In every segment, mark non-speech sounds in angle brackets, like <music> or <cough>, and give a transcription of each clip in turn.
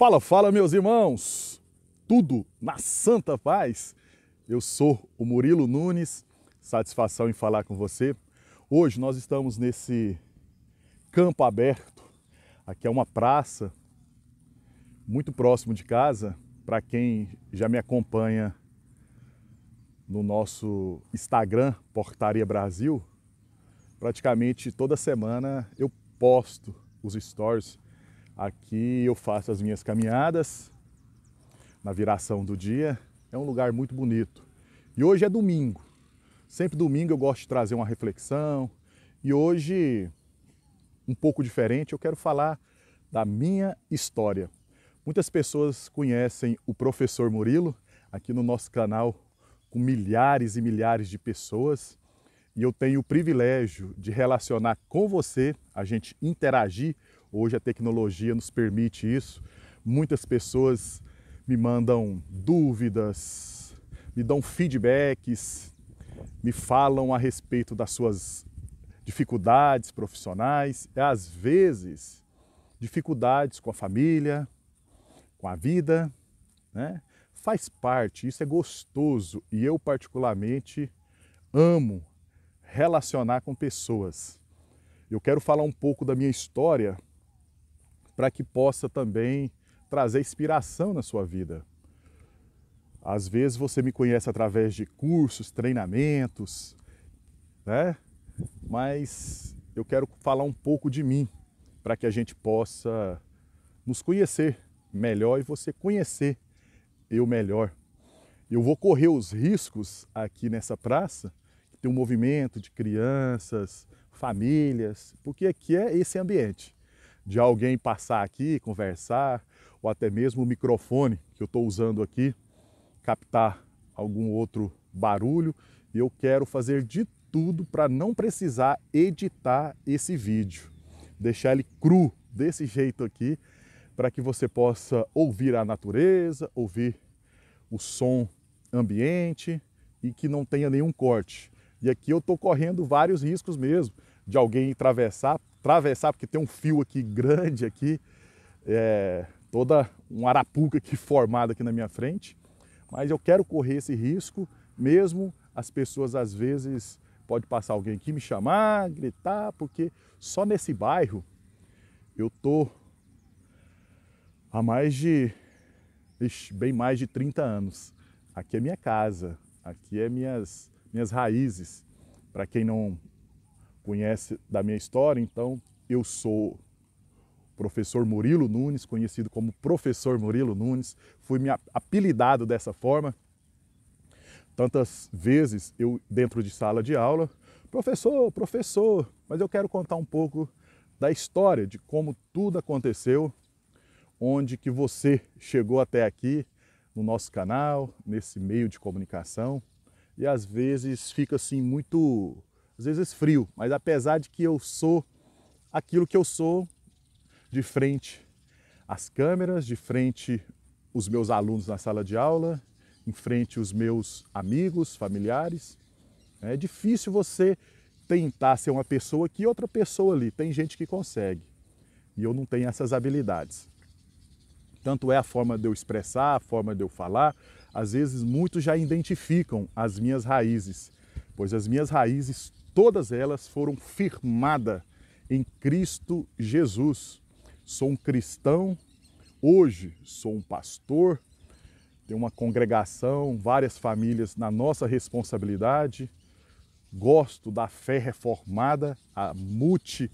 Fala, fala, meus irmãos! Tudo na santa paz? Eu sou o Murilo Nunes, satisfação em falar com você. Hoje nós estamos nesse campo aberto. Aqui é uma praça muito próximo de casa. Para quem já me acompanha no nosso Instagram, Portaria Brasil, praticamente toda semana eu posto os stories Aqui eu faço as minhas caminhadas na viração do dia. É um lugar muito bonito. E hoje é domingo. Sempre domingo eu gosto de trazer uma reflexão. E hoje, um pouco diferente, eu quero falar da minha história. Muitas pessoas conhecem o professor Murilo aqui no nosso canal com milhares e milhares de pessoas e eu tenho o privilégio de relacionar com você, a gente interagir Hoje a tecnologia nos permite isso. Muitas pessoas me mandam dúvidas, me dão feedbacks, me falam a respeito das suas dificuldades profissionais, às vezes dificuldades com a família, com a vida, né? Faz parte, isso é gostoso e eu particularmente amo relacionar com pessoas. Eu quero falar um pouco da minha história para que possa também trazer inspiração na sua vida. Às vezes você me conhece através de cursos, treinamentos, né? Mas eu quero falar um pouco de mim para que a gente possa nos conhecer melhor e você conhecer eu melhor. Eu vou correr os riscos aqui nessa praça, que tem um movimento de crianças, famílias, porque aqui é esse ambiente de alguém passar aqui, conversar, ou até mesmo o microfone que eu estou usando aqui captar algum outro barulho. E eu quero fazer de tudo para não precisar editar esse vídeo, deixar ele cru desse jeito aqui, para que você possa ouvir a natureza, ouvir o som ambiente e que não tenha nenhum corte. E aqui eu estou correndo vários riscos mesmo de alguém atravessar, atravessar, porque tem um fio aqui grande aqui, é, toda um arapuca aqui <laughs> formada aqui na minha frente. Mas eu quero correr esse risco, mesmo as pessoas às vezes pode passar alguém aqui me chamar, gritar, porque só nesse bairro eu tô há mais de ixi, bem mais de 30 anos. Aqui é minha casa, aqui é minhas minhas raízes. Para quem não conhece da minha história, então eu sou professor Murilo Nunes, conhecido como professor Murilo Nunes, fui me apelidado dessa forma. Tantas vezes eu dentro de sala de aula, professor, professor, mas eu quero contar um pouco da história de como tudo aconteceu, onde que você chegou até aqui no nosso canal, nesse meio de comunicação, e às vezes fica assim muito às vezes frio, mas apesar de que eu sou aquilo que eu sou de frente às câmeras, de frente os meus alunos na sala de aula, em frente os meus amigos, familiares. Né? É difícil você tentar ser uma pessoa que outra pessoa ali. Tem gente que consegue e eu não tenho essas habilidades. Tanto é a forma de eu expressar, a forma de eu falar. Às vezes muitos já identificam as minhas raízes, pois as minhas raízes Todas elas foram firmadas em Cristo Jesus. Sou um cristão, hoje sou um pastor, tenho uma congregação, várias famílias na nossa responsabilidade, gosto da fé reformada, a multi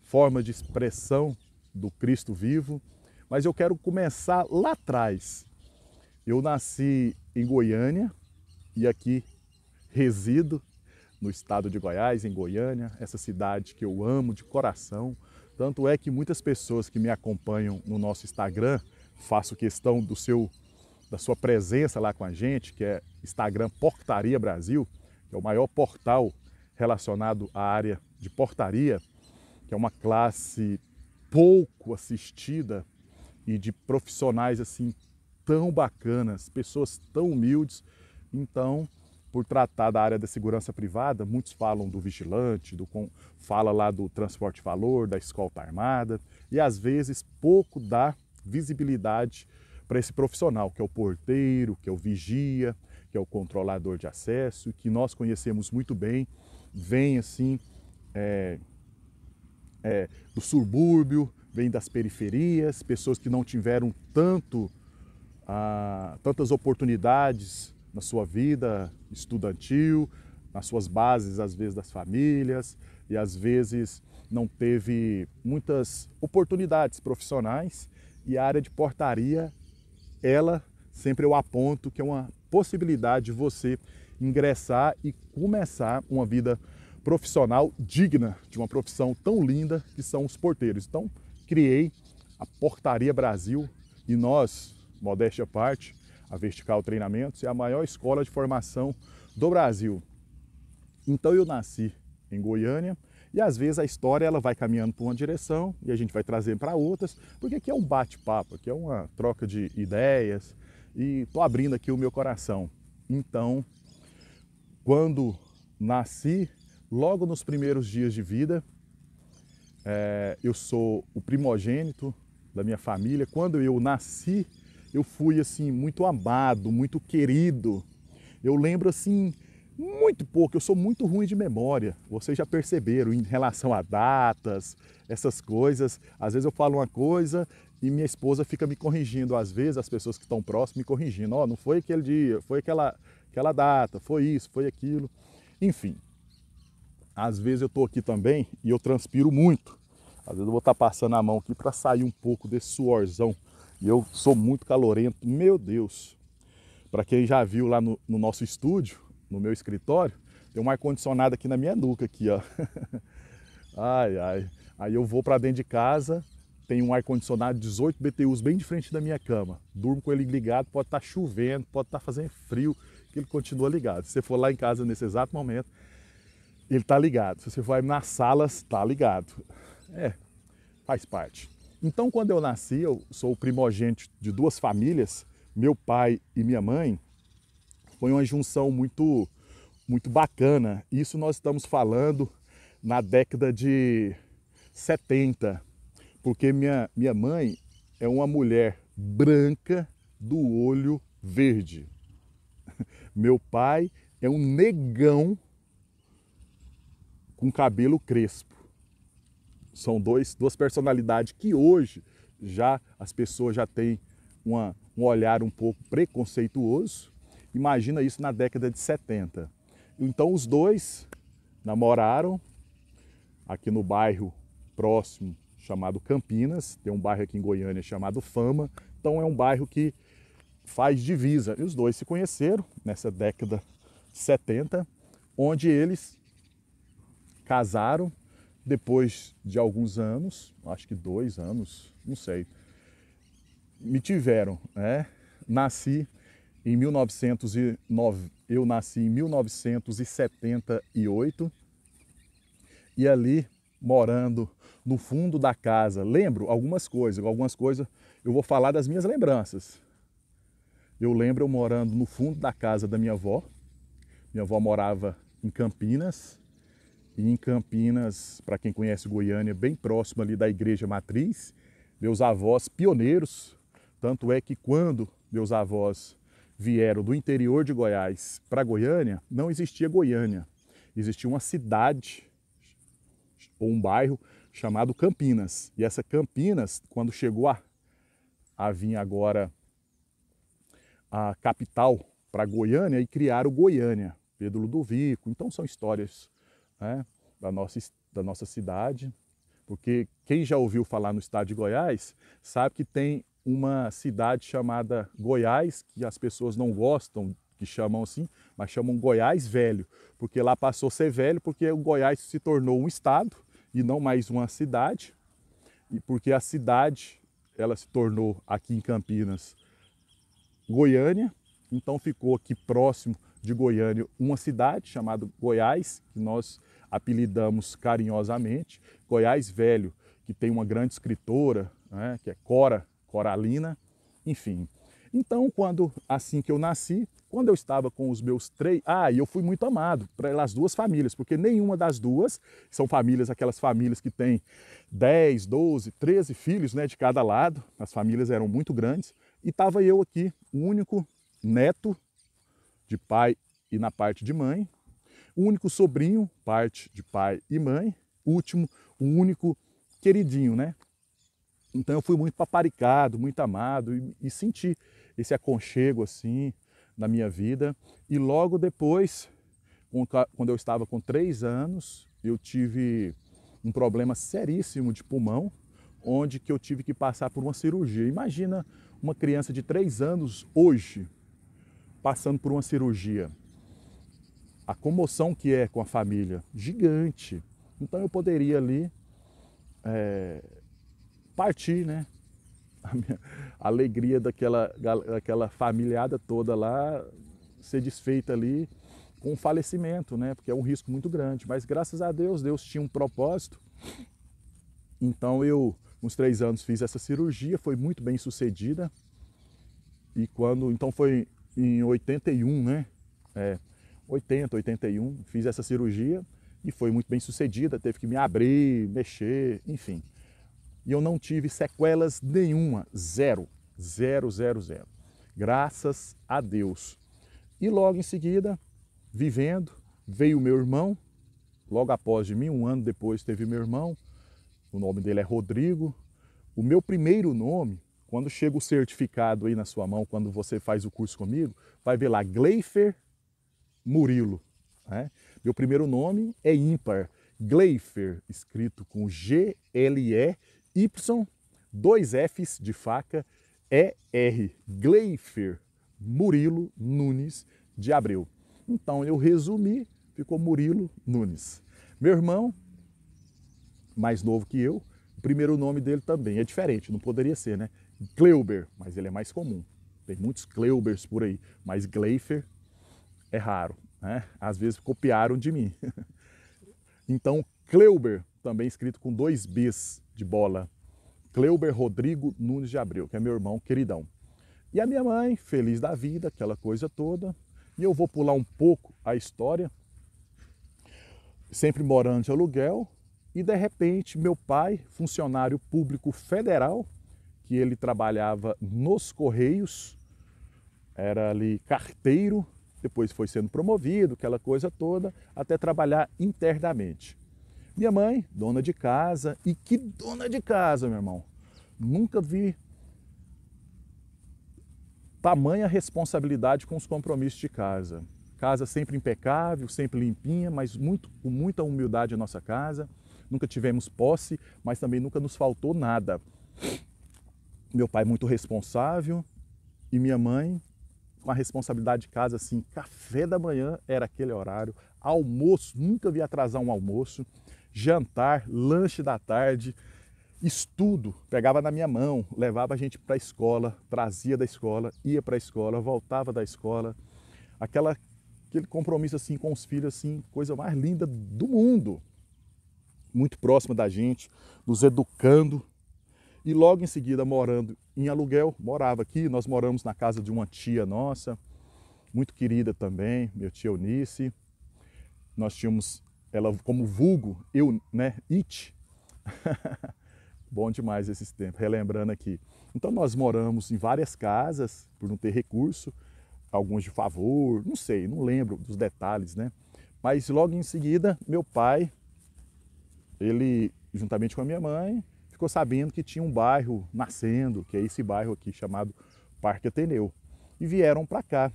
forma de expressão do Cristo vivo, mas eu quero começar lá atrás. Eu nasci em Goiânia e aqui resido no estado de Goiás, em Goiânia, essa cidade que eu amo de coração. Tanto é que muitas pessoas que me acompanham no nosso Instagram, faço questão do seu da sua presença lá com a gente, que é Instagram Portaria Brasil, que é o maior portal relacionado à área de portaria, que é uma classe pouco assistida e de profissionais assim tão bacanas, pessoas tão humildes. Então, por tratar da área da segurança privada, muitos falam do vigilante, do fala lá do transporte valor, da escolta armada, e às vezes pouco dá visibilidade para esse profissional, que é o porteiro, que é o vigia, que é o controlador de acesso, que nós conhecemos muito bem, vem assim é, é, do subúrbio, vem das periferias, pessoas que não tiveram tanto ah, tantas oportunidades na sua vida estudantil, nas suas bases, às vezes, das famílias, e às vezes não teve muitas oportunidades profissionais. E a área de portaria, ela sempre eu aponto que é uma possibilidade de você ingressar e começar uma vida profissional digna de uma profissão tão linda que são os porteiros. Então, criei a Portaria Brasil e nós, modéstia à parte, a Vertical Treinamentos é a maior escola de formação do Brasil. Então eu nasci em Goiânia e às vezes a história ela vai caminhando para uma direção e a gente vai trazer para outras, porque aqui é um bate-papo, aqui é uma troca de ideias e tô abrindo aqui o meu coração. Então, quando nasci, logo nos primeiros dias de vida, é, eu sou o primogênito da minha família. Quando eu nasci, eu fui assim muito amado, muito querido. Eu lembro assim muito pouco, eu sou muito ruim de memória. Vocês já perceberam em relação a datas, essas coisas. Às vezes eu falo uma coisa e minha esposa fica me corrigindo, às vezes as pessoas que estão próximas me corrigindo, ó, oh, não foi aquele dia, foi aquela aquela data, foi isso, foi aquilo. Enfim. Às vezes eu estou aqui também e eu transpiro muito. Às vezes eu vou estar tá passando a mão aqui para sair um pouco desse suorzão e eu sou muito calorento, meu Deus. Para quem já viu lá no, no, nosso estúdio, no meu escritório, tem um ar-condicionado aqui na minha nuca, aqui, ó. <laughs> ai, ai. Aí eu vou para dentro de casa, tem um ar-condicionado 18 BTUs bem de frente da minha cama. Durmo com ele ligado, pode estar tá chovendo, pode estar tá fazendo frio, que ele continua ligado. Se você for lá em casa nesse exato momento, ele está ligado. Se você vai nas salas, está ligado. É, faz parte. Então, quando eu nasci, eu sou o primogênito de duas famílias, meu pai e minha mãe. Foi uma junção muito, muito bacana. Isso nós estamos falando na década de 70, porque minha, minha mãe é uma mulher branca do olho verde. <laughs> Meu pai é um negão com cabelo crespo são dois, duas personalidades que hoje já as pessoas já têm uma, um olhar um pouco preconceituoso. Imagina isso na década de 70. Então os dois namoraram aqui no bairro próximo chamado Campinas, tem um bairro aqui em Goiânia chamado Fama. Então é um bairro que faz divisa. E os dois se conheceram nessa década de 70, onde eles casaram depois de alguns anos, acho que dois anos, não sei, me tiveram, né? Nasci em 1909, eu nasci em 1978 e ali morando no fundo da casa, lembro algumas coisas, algumas coisas eu vou falar das minhas lembranças. Eu lembro eu morando no fundo da casa da minha avó. Minha avó morava em Campinas e em Campinas, para quem conhece Goiânia, bem próximo ali da Igreja Matriz. Meus avós pioneiros, tanto é que quando meus avós vieram do interior de Goiás para Goiânia, não existia Goiânia. Existia uma cidade ou um bairro chamado Campinas. E essa Campinas, quando chegou a, a vir agora a capital para Goiânia e criaram Goiânia, Pedro Ludovico. Então são histórias né, da, nossa, da nossa cidade, porque quem já ouviu falar no estado de Goiás sabe que tem uma cidade chamada Goiás, que as pessoas não gostam que chamam assim, mas chamam Goiás Velho, porque lá passou a ser velho, porque o Goiás se tornou um estado e não mais uma cidade, e porque a cidade ela se tornou aqui em Campinas Goiânia, então ficou aqui próximo de Goiânia uma cidade chamada Goiás, que nós apelidamos carinhosamente. Goiás Velho, que tem uma grande escritora, né, que é Cora, Coralina, enfim. Então, quando assim que eu nasci, quando eu estava com os meus três. Ah, e eu fui muito amado pelas duas famílias, porque nenhuma das duas são famílias, aquelas famílias que têm 10, 12, 13 filhos né, de cada lado. As famílias eram muito grandes. E estava eu aqui, o único neto de pai e na parte de mãe, o único sobrinho, parte de pai e mãe, último, o único queridinho, né? Então eu fui muito paparicado, muito amado e, e senti esse aconchego assim na minha vida. E logo depois, quando eu estava com três anos, eu tive um problema seríssimo de pulmão, onde que eu tive que passar por uma cirurgia. Imagina uma criança de três anos hoje passando por uma cirurgia a comoção que é com a família, gigante. Então eu poderia ali é, partir, né? <laughs> A, minha, alegria daquela, daquela familiada toda lá ser desfeita ali com o falecimento, né? Porque é um risco muito grande. Mas graças a Deus, Deus tinha um propósito. Então eu, uns três anos, fiz essa cirurgia, foi muito bem sucedida. E quando, então foi em 81, né? É, 80, 81, fiz essa cirurgia e foi muito bem sucedida, teve que me abrir, mexer, enfim. E eu não tive sequelas nenhuma, zero, zero, zero, zero. Graças a Deus. E logo em seguida, vivendo, veio meu irmão, logo após de mim, um ano depois teve meu irmão, o nome dele é Rodrigo. O meu primeiro nome, quando chega o certificado aí na sua mão, quando você faz o curso comigo, vai ver lá Gleifer Murilo. Né? Meu primeiro nome é ímpar, Gleifer, escrito com G-L-E-Y, dois Fs de faca, E-R, Gleifer Murilo Nunes de Abreu. Então eu resumi, ficou Murilo Nunes. Meu irmão, mais novo que eu, o primeiro nome dele também é diferente, não poderia ser, né? Kleuber, mas ele é mais comum. Tem muitos Kleubers por aí, mas Gleifer é raro. Né? Às vezes copiaram de mim. <laughs> então, Kleuber, também escrito com dois Bs de bola. Kleuber Rodrigo Nunes de Abreu, que é meu irmão queridão. E a minha mãe, feliz da vida, aquela coisa toda. E eu vou pular um pouco a história. Sempre morando de aluguel. E de repente, meu pai, funcionário público federal, que ele trabalhava nos Correios, era ali carteiro, depois foi sendo promovido, aquela coisa toda, até trabalhar internamente. Minha mãe, dona de casa, e que dona de casa, meu irmão! Nunca vi tamanha responsabilidade com os compromissos de casa. Casa sempre impecável, sempre limpinha, mas muito, com muita humildade a nossa casa. Nunca tivemos posse, mas também nunca nos faltou nada. Meu pai muito responsável e minha mãe com a responsabilidade de casa, assim, café da manhã era aquele horário, almoço, nunca vi atrasar um almoço, jantar, lanche da tarde, estudo, pegava na minha mão, levava a gente para a escola, trazia da escola, ia para a escola, voltava da escola. Aquela, aquele compromisso assim com os filhos, assim, coisa mais linda do mundo. Muito próxima da gente, nos educando e logo em seguida morando em aluguel, morava aqui, nós moramos na casa de uma tia nossa, muito querida também, minha tia Eunice. Nós tínhamos ela como vulgo, eu, né, it. <laughs> Bom demais esses tempos, relembrando aqui. Então nós moramos em várias casas, por não ter recurso, alguns de favor, não sei, não lembro dos detalhes, né? Mas logo em seguida, meu pai, ele, juntamente com a minha mãe, ficou sabendo que tinha um bairro nascendo, que é esse bairro aqui chamado Parque Ateneu. E vieram para cá.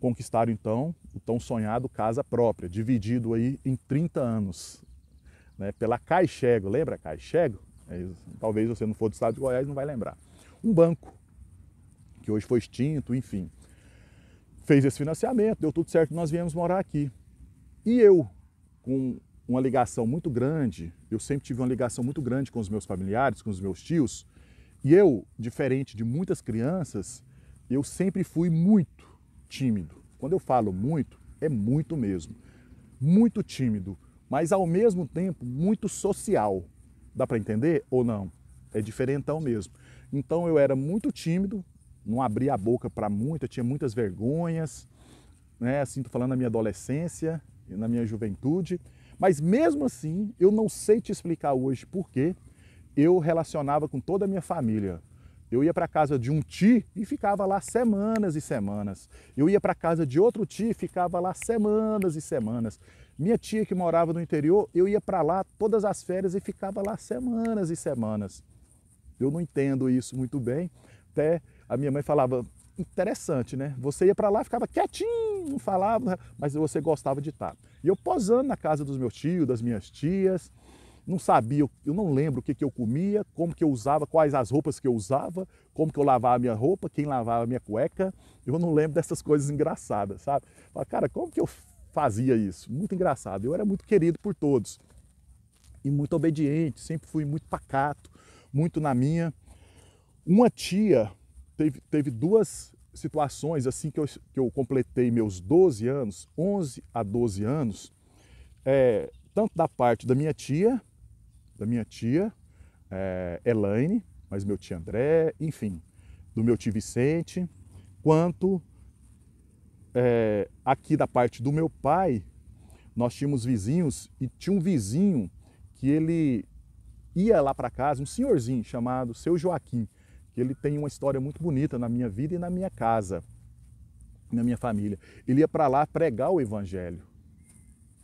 Conquistaram então o tão sonhado casa própria, dividido aí em 30 anos, né, pela Caixego. Lembra Caixego? É, talvez você não for do estado de Goiás não vai lembrar. Um banco, que hoje foi extinto, enfim. Fez esse financiamento, deu tudo certo, nós viemos morar aqui. E eu, com uma ligação muito grande, eu sempre tive uma ligação muito grande com os meus familiares, com os meus tios, e eu, diferente de muitas crianças, eu sempre fui muito tímido. Quando eu falo muito, é muito mesmo. Muito tímido, mas ao mesmo tempo muito social. Dá para entender ou não? É diferentão mesmo. Então eu era muito tímido, não abria a boca para muito, eu tinha muitas vergonhas, né? Assim, tô falando na minha adolescência, na minha juventude. Mas mesmo assim, eu não sei te explicar hoje por que eu relacionava com toda a minha família. Eu ia para casa de um tio e ficava lá semanas e semanas. Eu ia para casa de outro tio e ficava lá semanas e semanas. Minha tia que morava no interior, eu ia para lá todas as férias e ficava lá semanas e semanas. Eu não entendo isso muito bem. Até a minha mãe falava: interessante, né? Você ia para lá, ficava quietinho, não falava, mas você gostava de estar. E eu posando na casa dos meus tios, das minhas tias, não sabia, eu não lembro o que, que eu comia, como que eu usava, quais as roupas que eu usava, como que eu lavava a minha roupa, quem lavava a minha cueca. Eu não lembro dessas coisas engraçadas, sabe? Fala, cara, como que eu fazia isso? Muito engraçado. Eu era muito querido por todos e muito obediente, sempre fui muito pacato, muito na minha. Uma tia teve, teve duas situações assim que eu, que eu completei meus 12 anos, 11 a 12 anos, é, tanto da parte da minha tia, da minha tia é, Elaine, mas meu tio André, enfim, do meu tio Vicente, quanto é, aqui da parte do meu pai, nós tínhamos vizinhos e tinha um vizinho que ele ia lá para casa, um senhorzinho chamado Seu Joaquim que ele tem uma história muito bonita na minha vida e na minha casa, na minha família. Ele ia para lá pregar o evangelho.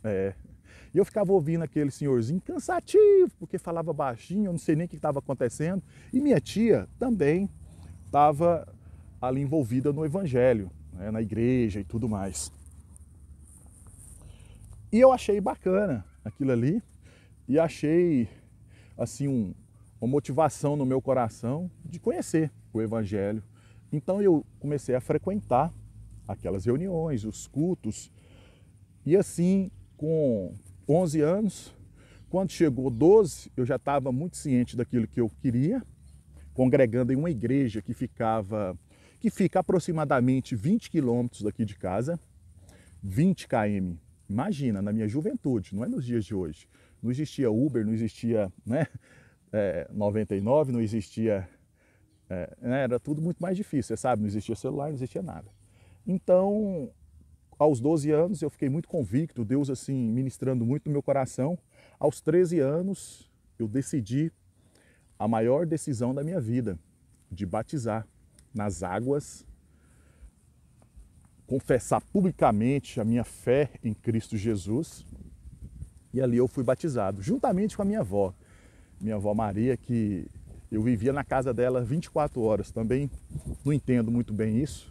É. E eu ficava ouvindo aquele senhorzinho cansativo, porque falava baixinho, eu não sei nem o que estava acontecendo. E minha tia também estava ali envolvida no evangelho, né, na igreja e tudo mais. E eu achei bacana aquilo ali e achei assim um, uma motivação no meu coração de conhecer o Evangelho. Então eu comecei a frequentar aquelas reuniões, os cultos, e assim, com 11 anos, quando chegou 12, eu já estava muito ciente daquilo que eu queria, congregando em uma igreja que ficava que fica aproximadamente 20 quilômetros daqui de casa, 20 km. Imagina, na minha juventude, não é nos dias de hoje. Não existia Uber, não existia né, é, 99 não existia, é, né, era tudo muito mais difícil, você sabe, não existia celular, não existia nada. Então, aos 12 anos eu fiquei muito convicto, Deus assim ministrando muito no meu coração. Aos 13 anos eu decidi a maior decisão da minha vida, de batizar nas águas, confessar publicamente a minha fé em Cristo Jesus. E ali eu fui batizado, juntamente com a minha avó minha avó Maria, que eu vivia na casa dela 24 horas. Também não entendo muito bem isso,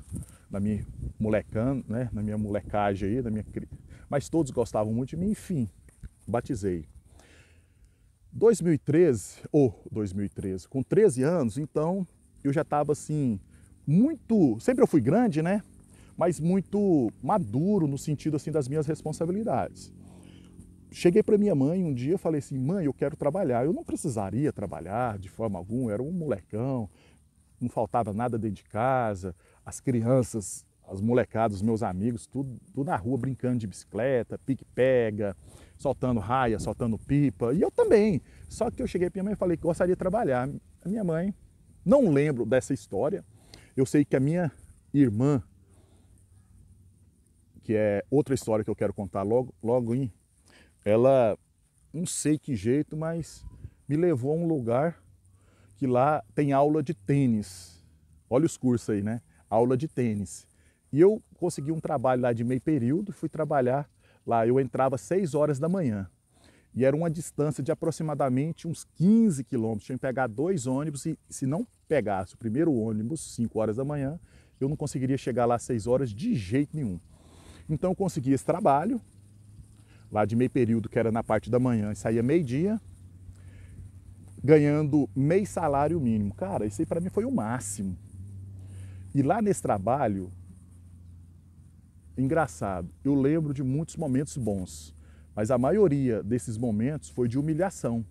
na minha molecana, né? na minha molecagem aí, na minha... mas todos gostavam muito de mim, enfim, batizei. 2013, ou oh, 2013, com 13 anos, então eu já estava assim, muito. Sempre eu fui grande, né? Mas muito maduro no sentido assim das minhas responsabilidades cheguei para minha mãe um dia, falei assim: "Mãe, eu quero trabalhar". Eu não precisaria trabalhar de forma alguma, era um molecão, não faltava nada dentro de casa, as crianças, as molecadas, os meus amigos, tudo, tudo na rua brincando de bicicleta, pique-pega, soltando raia, soltando pipa, e eu também. Só que eu cheguei para minha mãe e falei que gostaria de trabalhar. A minha mãe, não lembro dessa história. Eu sei que a minha irmã, que é outra história que eu quero contar logo, logo em ela, não sei que jeito, mas me levou a um lugar que lá tem aula de tênis. Olha os cursos aí, né? Aula de tênis. E eu consegui um trabalho lá de meio período, fui trabalhar lá. Eu entrava às 6 horas da manhã. E era uma distância de aproximadamente uns 15 quilômetros. Tinha que pegar dois ônibus e se não pegasse o primeiro ônibus, 5 horas da manhã, eu não conseguiria chegar lá às 6 horas de jeito nenhum. Então eu consegui esse trabalho, lá de meio período, que era na parte da manhã, e saía meio-dia, ganhando meio salário mínimo. Cara, isso aí para mim foi o máximo. E lá nesse trabalho, engraçado, eu lembro de muitos momentos bons, mas a maioria desses momentos foi de humilhação.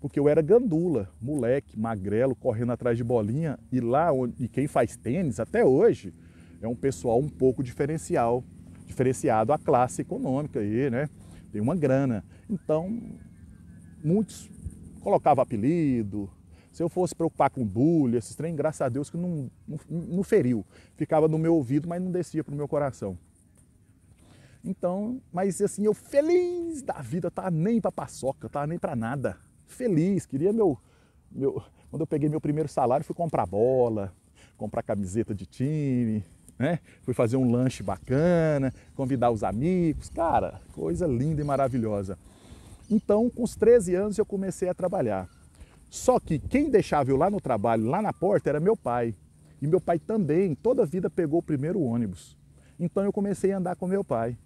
Porque eu era gandula, moleque, magrelo, correndo atrás de bolinha, e lá onde, e quem faz tênis até hoje é um pessoal um pouco diferencial diferenciado à classe econômica aí, né? Tem uma grana. Então, muitos colocavam apelido. Se eu fosse preocupar com bullying, esses trem, graças a Deus que não, não, não feriu. Ficava no meu ouvido, mas não descia para o meu coração. Então, mas assim, eu feliz da vida, tá nem para paçoca, tá nem para nada. Feliz, queria meu, meu. Quando eu peguei meu primeiro salário, fui comprar bola, comprar camiseta de time, né? Fui fazer um lanche bacana, convidar os amigos, cara, coisa linda e maravilhosa. Então, com os 13 anos eu comecei a trabalhar. Só que quem deixava eu lá no trabalho, lá na porta, era meu pai. E meu pai também, toda a vida, pegou o primeiro ônibus. Então eu comecei a andar com meu pai,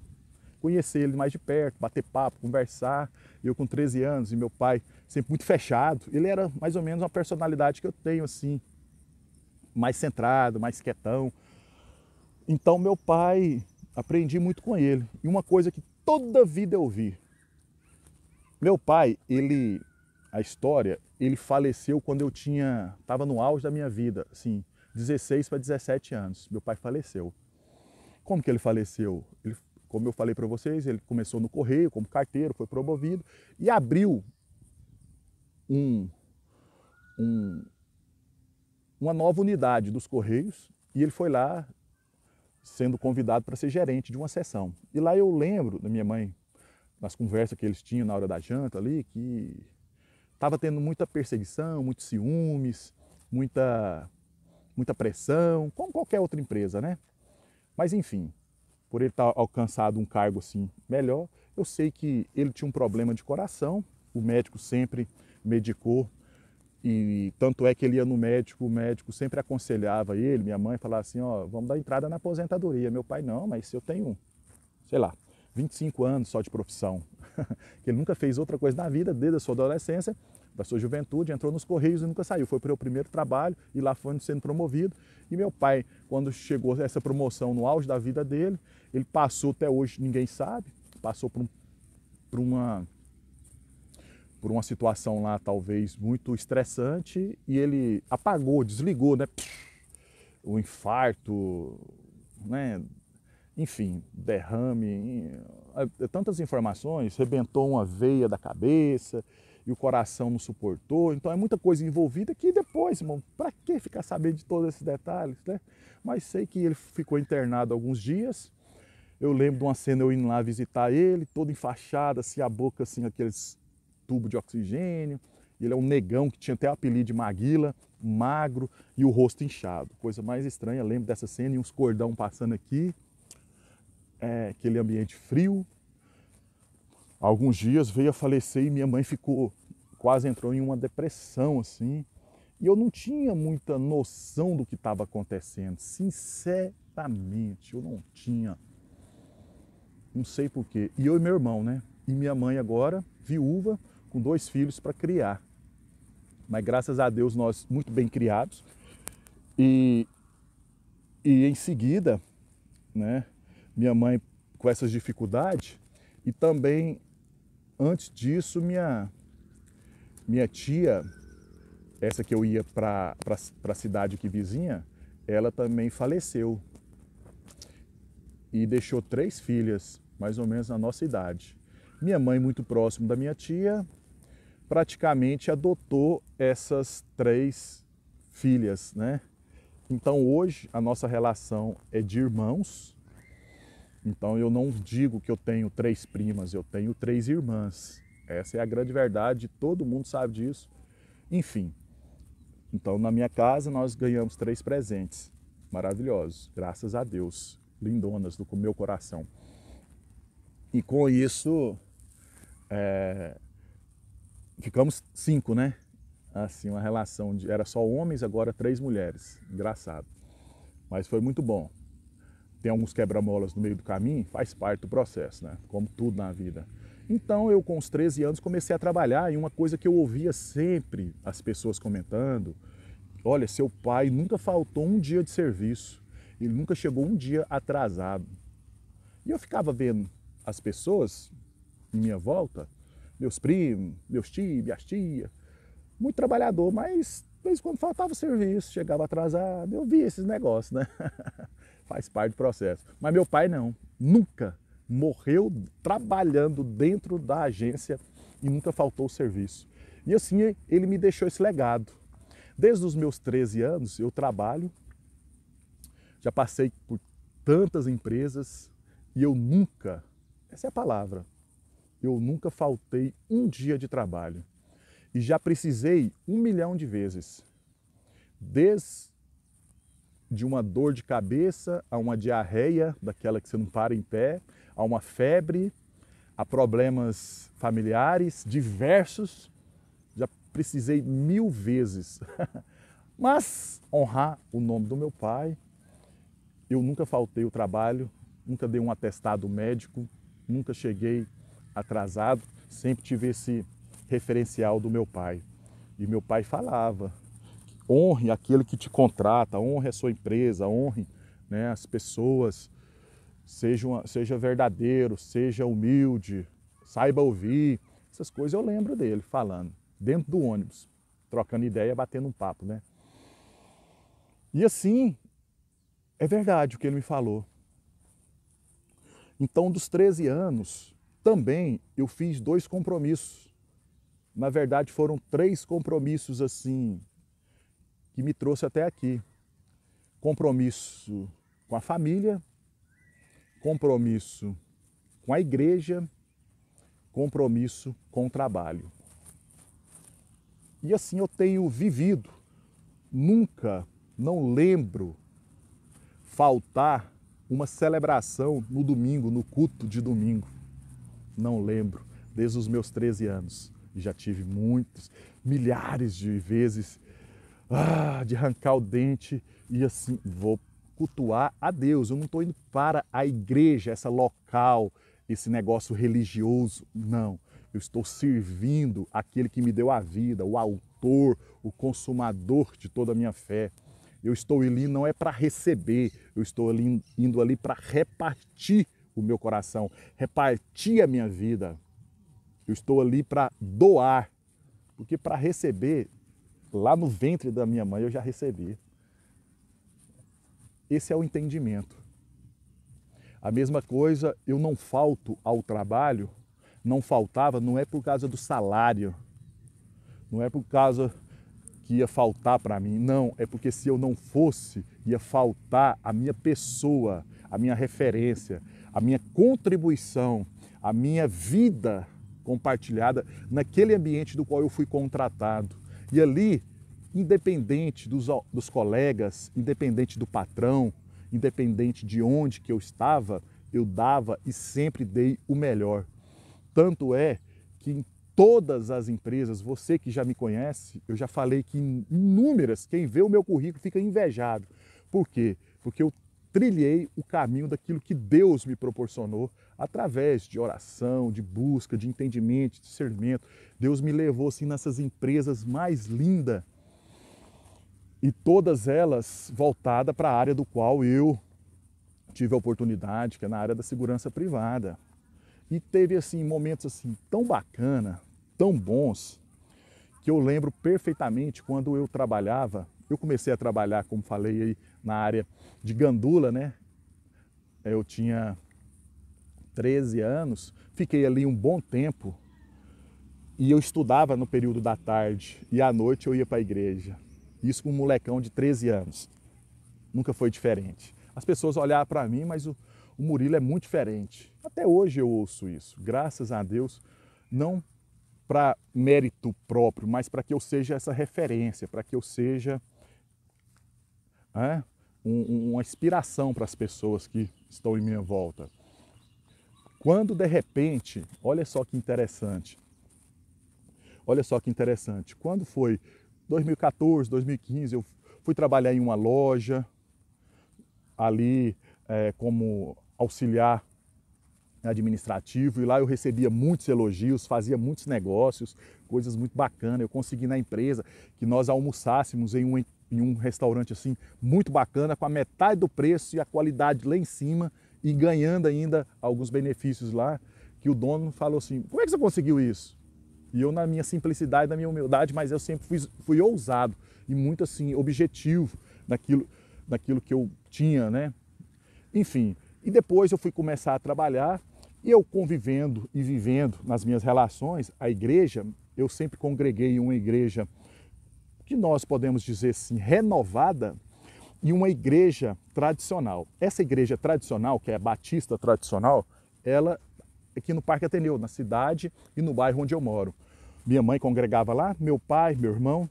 conhecer ele mais de perto, bater papo, conversar. Eu com 13 anos e meu pai sempre muito fechado. Ele era mais ou menos uma personalidade que eu tenho assim, mais centrado, mais quietão, então, meu pai, aprendi muito com ele. E uma coisa que toda vida eu vi. Meu pai, ele, a história, ele faleceu quando eu tinha, estava no auge da minha vida, assim, 16 para 17 anos. Meu pai faleceu. Como que ele faleceu? Ele, como eu falei para vocês, ele começou no correio como carteiro, foi promovido e abriu um, um uma nova unidade dos correios e ele foi lá sendo convidado para ser gerente de uma sessão. E lá eu lembro da minha mãe, nas conversas que eles tinham na hora da janta ali, que estava tendo muita perseguição, muitos ciúmes, muita, muita pressão, como qualquer outra empresa, né? Mas enfim, por ele estar tá alcançado um cargo assim melhor, eu sei que ele tinha um problema de coração, o médico sempre medicou e tanto é que ele ia no médico, o médico sempre aconselhava ele, minha mãe falava assim, ó, vamos dar entrada na aposentadoria. Meu pai, não, mas eu tenho, sei lá, 25 anos só de profissão, <laughs> que ele nunca fez outra coisa na vida, desde a sua adolescência, da sua juventude, entrou nos Correios e nunca saiu. Foi para o primeiro trabalho e lá foi sendo promovido. E meu pai, quando chegou essa promoção no auge da vida dele, ele passou até hoje, ninguém sabe, passou por, um, por uma por uma situação lá talvez muito estressante e ele apagou, desligou, né? O infarto, né? Enfim, derrame, é, é tantas informações, rebentou uma veia da cabeça e o coração não suportou. Então é muita coisa envolvida que depois, irmão, para que ficar sabendo de todos esses detalhes, né? Mas sei que ele ficou internado alguns dias. Eu lembro de uma cena eu indo lá visitar ele, todo enfaixado, assim, a boca assim, aqueles tubo de oxigênio. Ele é um negão que tinha até apelido de Maguila, magro e o rosto inchado. Coisa mais estranha, lembro dessa cena e uns cordão passando aqui. É, aquele ambiente frio. Alguns dias veio a falecer e minha mãe ficou, quase entrou em uma depressão assim. E eu não tinha muita noção do que estava acontecendo. Sinceramente, eu não tinha. Não sei porquê. E eu e meu irmão, né? E minha mãe agora, viúva, com dois filhos para criar. Mas graças a Deus nós muito bem criados. E, e em seguida, né, minha mãe com essas dificuldades e também antes disso minha minha tia, essa que eu ia para a cidade que vizinha, ela também faleceu e deixou três filhas, mais ou menos na nossa idade. Minha mãe muito próximo da minha tia, praticamente adotou essas três filhas, né? Então hoje a nossa relação é de irmãos. Então eu não digo que eu tenho três primas, eu tenho três irmãs. Essa é a grande verdade, todo mundo sabe disso. Enfim, então na minha casa nós ganhamos três presentes maravilhosos, graças a Deus, lindonas do meu coração. E com isso, é, ficamos cinco, né? Assim, uma relação de era só homens, agora três mulheres. Engraçado. Mas foi muito bom. Tem alguns quebra-molas no meio do caminho, faz parte do processo, né? Como tudo na vida. Então eu com os 13 anos comecei a trabalhar e uma coisa que eu ouvia sempre as pessoas comentando, olha, seu pai nunca faltou um dia de serviço, ele nunca chegou um dia atrasado. E eu ficava vendo as pessoas em minha volta meus primos, meus tios, minhas tias. Muito trabalhador, mas de vez em quando faltava serviço, chegava atrasado. Eu via esses negócios, né? <laughs> Faz parte do processo. Mas meu pai não, nunca morreu trabalhando dentro da agência e nunca faltou serviço. E assim ele me deixou esse legado. Desde os meus 13 anos eu trabalho, já passei por tantas empresas e eu nunca, essa é a palavra, eu nunca faltei um dia de trabalho. E já precisei um milhão de vezes. Desde de uma dor de cabeça, a uma diarreia, daquela que você não para em pé, a uma febre, a problemas familiares diversos. Já precisei mil vezes. <laughs> Mas honrar o nome do meu pai, eu nunca faltei o trabalho, nunca dei um atestado médico, nunca cheguei atrasado, sempre tive esse referencial do meu pai. E meu pai falava: honre aquele que te contrata, honre a sua empresa, honre né, as pessoas, seja, uma, seja verdadeiro, seja humilde, saiba ouvir. Essas coisas eu lembro dele falando, dentro do ônibus, trocando ideia, batendo um papo, né? E assim, é verdade o que ele me falou. Então, dos 13 anos também eu fiz dois compromissos. Na verdade, foram três compromissos assim que me trouxe até aqui. Compromisso com a família, compromisso com a igreja, compromisso com o trabalho. E assim eu tenho vivido. Nunca, não lembro faltar uma celebração no domingo, no culto de domingo. Não lembro, desde os meus 13 anos. E já tive muitos, milhares de vezes ah, de arrancar o dente e assim, vou cultuar a Deus. Eu não estou indo para a igreja, essa local, esse negócio religioso. Não. Eu estou servindo aquele que me deu a vida, o autor, o consumador de toda a minha fé. Eu estou ali não é para receber, eu estou ali, indo ali para repartir o meu coração, repartir a minha vida. Eu estou ali para doar, porque para receber, lá no ventre da minha mãe eu já recebi. Esse é o entendimento. A mesma coisa, eu não falto ao trabalho, não faltava, não é por causa do salário, não é por causa que ia faltar para mim, não, é porque se eu não fosse, ia faltar a minha pessoa, a minha referência, a minha contribuição, a minha vida compartilhada naquele ambiente do qual eu fui contratado. E ali, independente dos, dos colegas, independente do patrão, independente de onde que eu estava, eu dava e sempre dei o melhor. Tanto é que em todas as empresas, você que já me conhece, eu já falei que inúmeras, quem vê o meu currículo fica invejado. Por quê? Porque eu trilhei o caminho daquilo que Deus me proporcionou através de oração, de busca, de entendimento, de discernimento. Deus me levou assim nessas empresas mais lindas e todas elas voltadas para a área do qual eu tive a oportunidade, que é na área da segurança privada. E teve assim momentos assim tão bacana, tão bons, que eu lembro perfeitamente quando eu trabalhava, eu comecei a trabalhar, como falei aí, na área de Gandula, né? Eu tinha 13 anos, fiquei ali um bom tempo e eu estudava no período da tarde e à noite eu ia para a igreja. Isso com um molecão de 13 anos. Nunca foi diferente. As pessoas olhavam para mim, mas o, o Murilo é muito diferente. Até hoje eu ouço isso. Graças a Deus, não para mérito próprio, mas para que eu seja essa referência, para que eu seja é, um, uma inspiração para as pessoas que estão em minha volta. Quando de repente, olha só que interessante, olha só que interessante, quando foi 2014, 2015, eu fui trabalhar em uma loja ali é, como auxiliar administrativo e lá eu recebia muitos elogios, fazia muitos negócios, coisas muito bacanas. Eu consegui na empresa que nós almoçássemos em um em um restaurante assim muito bacana, com a metade do preço e a qualidade lá em cima e ganhando ainda alguns benefícios lá, que o dono falou assim: como é que você conseguiu isso? E eu, na minha simplicidade, na minha humildade, mas eu sempre fui, fui ousado e muito assim, objetivo naquilo, naquilo que eu tinha, né? Enfim, e depois eu fui começar a trabalhar e eu convivendo e vivendo nas minhas relações, a igreja, eu sempre congreguei em uma igreja que nós podemos dizer sim, renovada, e uma igreja tradicional. Essa igreja tradicional, que é a batista tradicional, ela é aqui no Parque Ateneu, na cidade e no bairro onde eu moro. Minha mãe congregava lá, meu pai, meu irmão,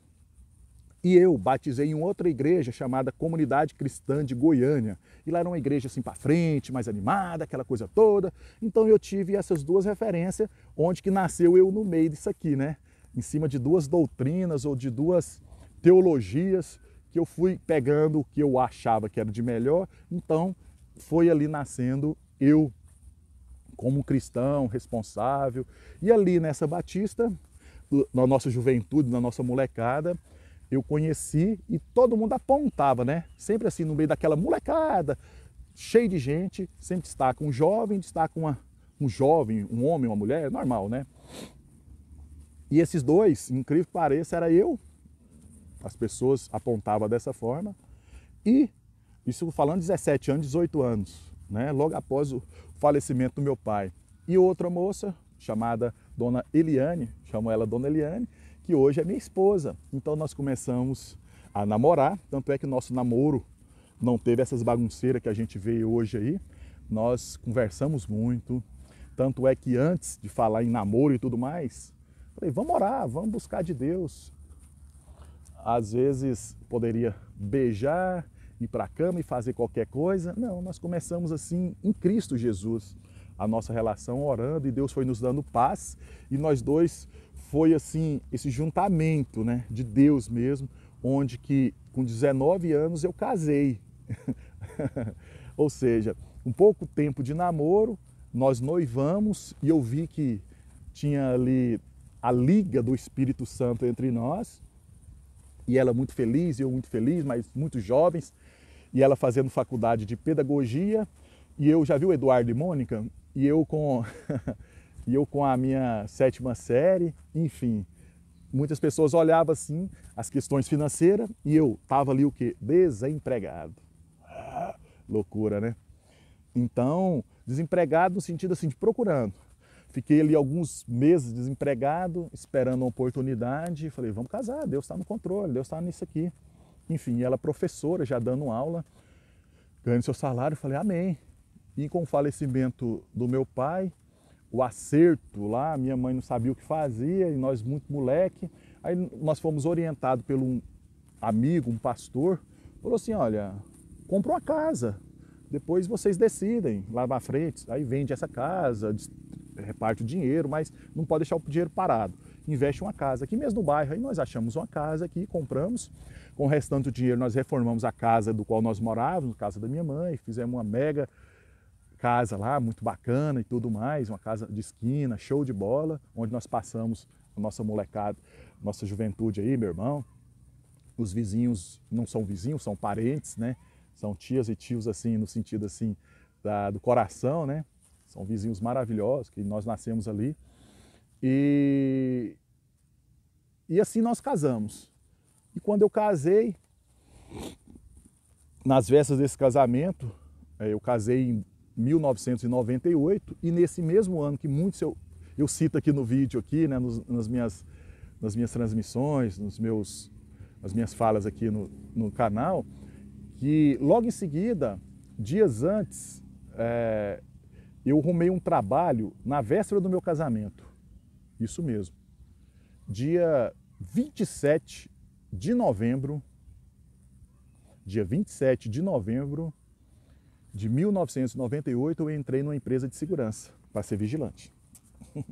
e eu batizei em outra igreja chamada Comunidade Cristã de Goiânia. E lá era uma igreja assim para frente, mais animada, aquela coisa toda. Então eu tive essas duas referências, onde que nasceu eu no meio disso aqui, né? em cima de duas doutrinas ou de duas teologias que eu fui pegando o que eu achava que era de melhor. Então, foi ali nascendo eu como cristão responsável. E ali nessa Batista, na nossa juventude, na nossa molecada, eu conheci e todo mundo apontava, né? Sempre assim, no meio daquela molecada, cheio de gente, sempre destaca um jovem, destaca uma, um jovem, um homem, uma mulher, normal, né? E esses dois, incrível que pareça, era eu, as pessoas apontavam dessa forma, e, isso falando 17 anos, 18 anos, né? logo após o falecimento do meu pai. E outra moça, chamada Dona Eliane, chamo ela Dona Eliane, que hoje é minha esposa. Então nós começamos a namorar, tanto é que nosso namoro não teve essas bagunceiras que a gente vê hoje aí. Nós conversamos muito, tanto é que antes de falar em namoro e tudo mais, Falei, vamos orar, vamos buscar de Deus. Às vezes poderia beijar, ir para a cama e fazer qualquer coisa. Não, nós começamos assim em Cristo Jesus a nossa relação orando e Deus foi nos dando paz e nós dois foi assim esse juntamento, né, de Deus mesmo, onde que com 19 anos eu casei. <laughs> Ou seja, um pouco tempo de namoro, nós noivamos e eu vi que tinha ali a liga do Espírito Santo entre nós. E ela é muito feliz, eu muito feliz, mas muito jovens. E ela fazendo faculdade de pedagogia. E eu já vi o Eduardo e Mônica, e eu com <laughs> e eu com a minha sétima série, enfim. Muitas pessoas olhavam assim as questões financeiras e eu estava ali o quê? Desempregado. Ah, loucura, né? Então, desempregado no sentido assim de procurando, Fiquei ali alguns meses desempregado, esperando uma oportunidade. Falei, vamos casar, Deus está no controle, Deus está nisso aqui. Enfim, ela professora, já dando aula, ganhando seu salário. Falei, amém. E com o falecimento do meu pai, o acerto lá, minha mãe não sabia o que fazia, e nós muito moleque. Aí nós fomos orientados pelo um amigo, um pastor, falou assim, olha, compra uma casa, depois vocês decidem lá na frente, aí vende essa casa, reparte o dinheiro, mas não pode deixar o dinheiro parado. Investe uma casa aqui mesmo no bairro. Aí nós achamos uma casa aqui, compramos. Com o restante do dinheiro, nós reformamos a casa do qual nós morávamos, casa da minha mãe, fizemos uma mega casa lá, muito bacana e tudo mais, uma casa de esquina, show de bola, onde nós passamos a nossa molecada, nossa juventude aí, meu irmão. Os vizinhos não são vizinhos, são parentes, né? São tias e tios assim, no sentido assim, da, do coração, né? são vizinhos maravilhosos, que nós nascemos ali. E, e assim nós casamos. E quando eu casei, nas vésperas desse casamento, é, eu casei em 1998 e nesse mesmo ano que muitos eu, eu cito aqui no vídeo aqui, né, nos, nas, minhas, nas minhas transmissões, nos meus, nas minhas falas aqui no, no canal, que logo em seguida, dias antes, é, eu rumei um trabalho na véspera do meu casamento. Isso mesmo. Dia 27 de novembro, dia 27 de novembro de 1998, eu entrei numa empresa de segurança para ser vigilante <laughs>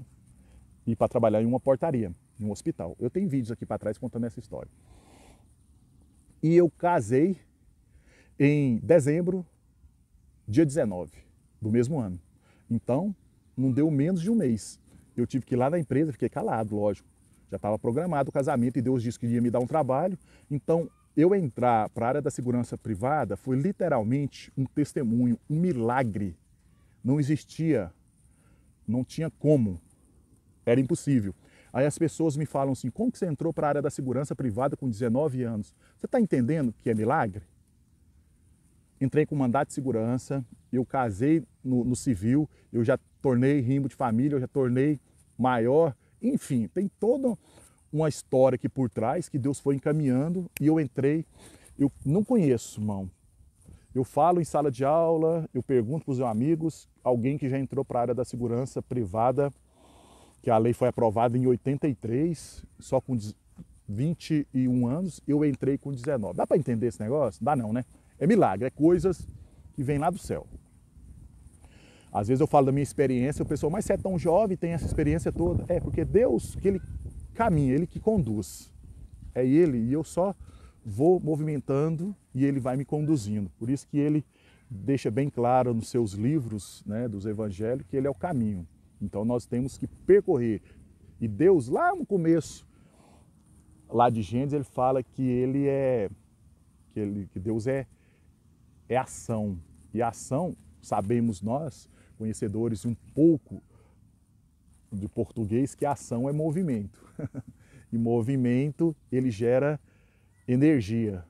e para trabalhar em uma portaria, em um hospital. Eu tenho vídeos aqui para trás contando essa história. E eu casei em dezembro, dia 19 do mesmo ano. Então, não deu menos de um mês. Eu tive que ir lá na empresa, fiquei calado, lógico. Já estava programado o casamento e Deus disse que ia me dar um trabalho. Então, eu entrar para a área da segurança privada foi literalmente um testemunho, um milagre. Não existia, não tinha como, era impossível. Aí as pessoas me falam assim: como que você entrou para a área da segurança privada com 19 anos? Você está entendendo que é milagre? Entrei com mandato de segurança, eu casei no, no civil, eu já tornei rimbo de família, eu já tornei maior. Enfim, tem toda uma história aqui por trás que Deus foi encaminhando e eu entrei. Eu não conheço, irmão. Eu falo em sala de aula, eu pergunto para os meus amigos, alguém que já entrou para a área da segurança privada, que a lei foi aprovada em 83, só com 21 anos, eu entrei com 19. Dá para entender esse negócio? Dá não, né? É milagre, é coisas que vêm lá do céu. Às vezes eu falo da minha experiência, o pessoal, mas você é tão jovem, tem essa experiência toda. É, porque é Deus que ele caminha, ele que conduz. É ele e eu só vou movimentando e ele vai me conduzindo. Por isso que ele deixa bem claro nos seus livros, né, dos evangelhos, que ele é o caminho. Então nós temos que percorrer. E Deus lá no começo lá de Gênesis, ele fala que ele é que, ele, que Deus é é ação. E ação, sabemos nós, conhecedores um pouco de português que ação é movimento. <laughs> e movimento ele gera energia.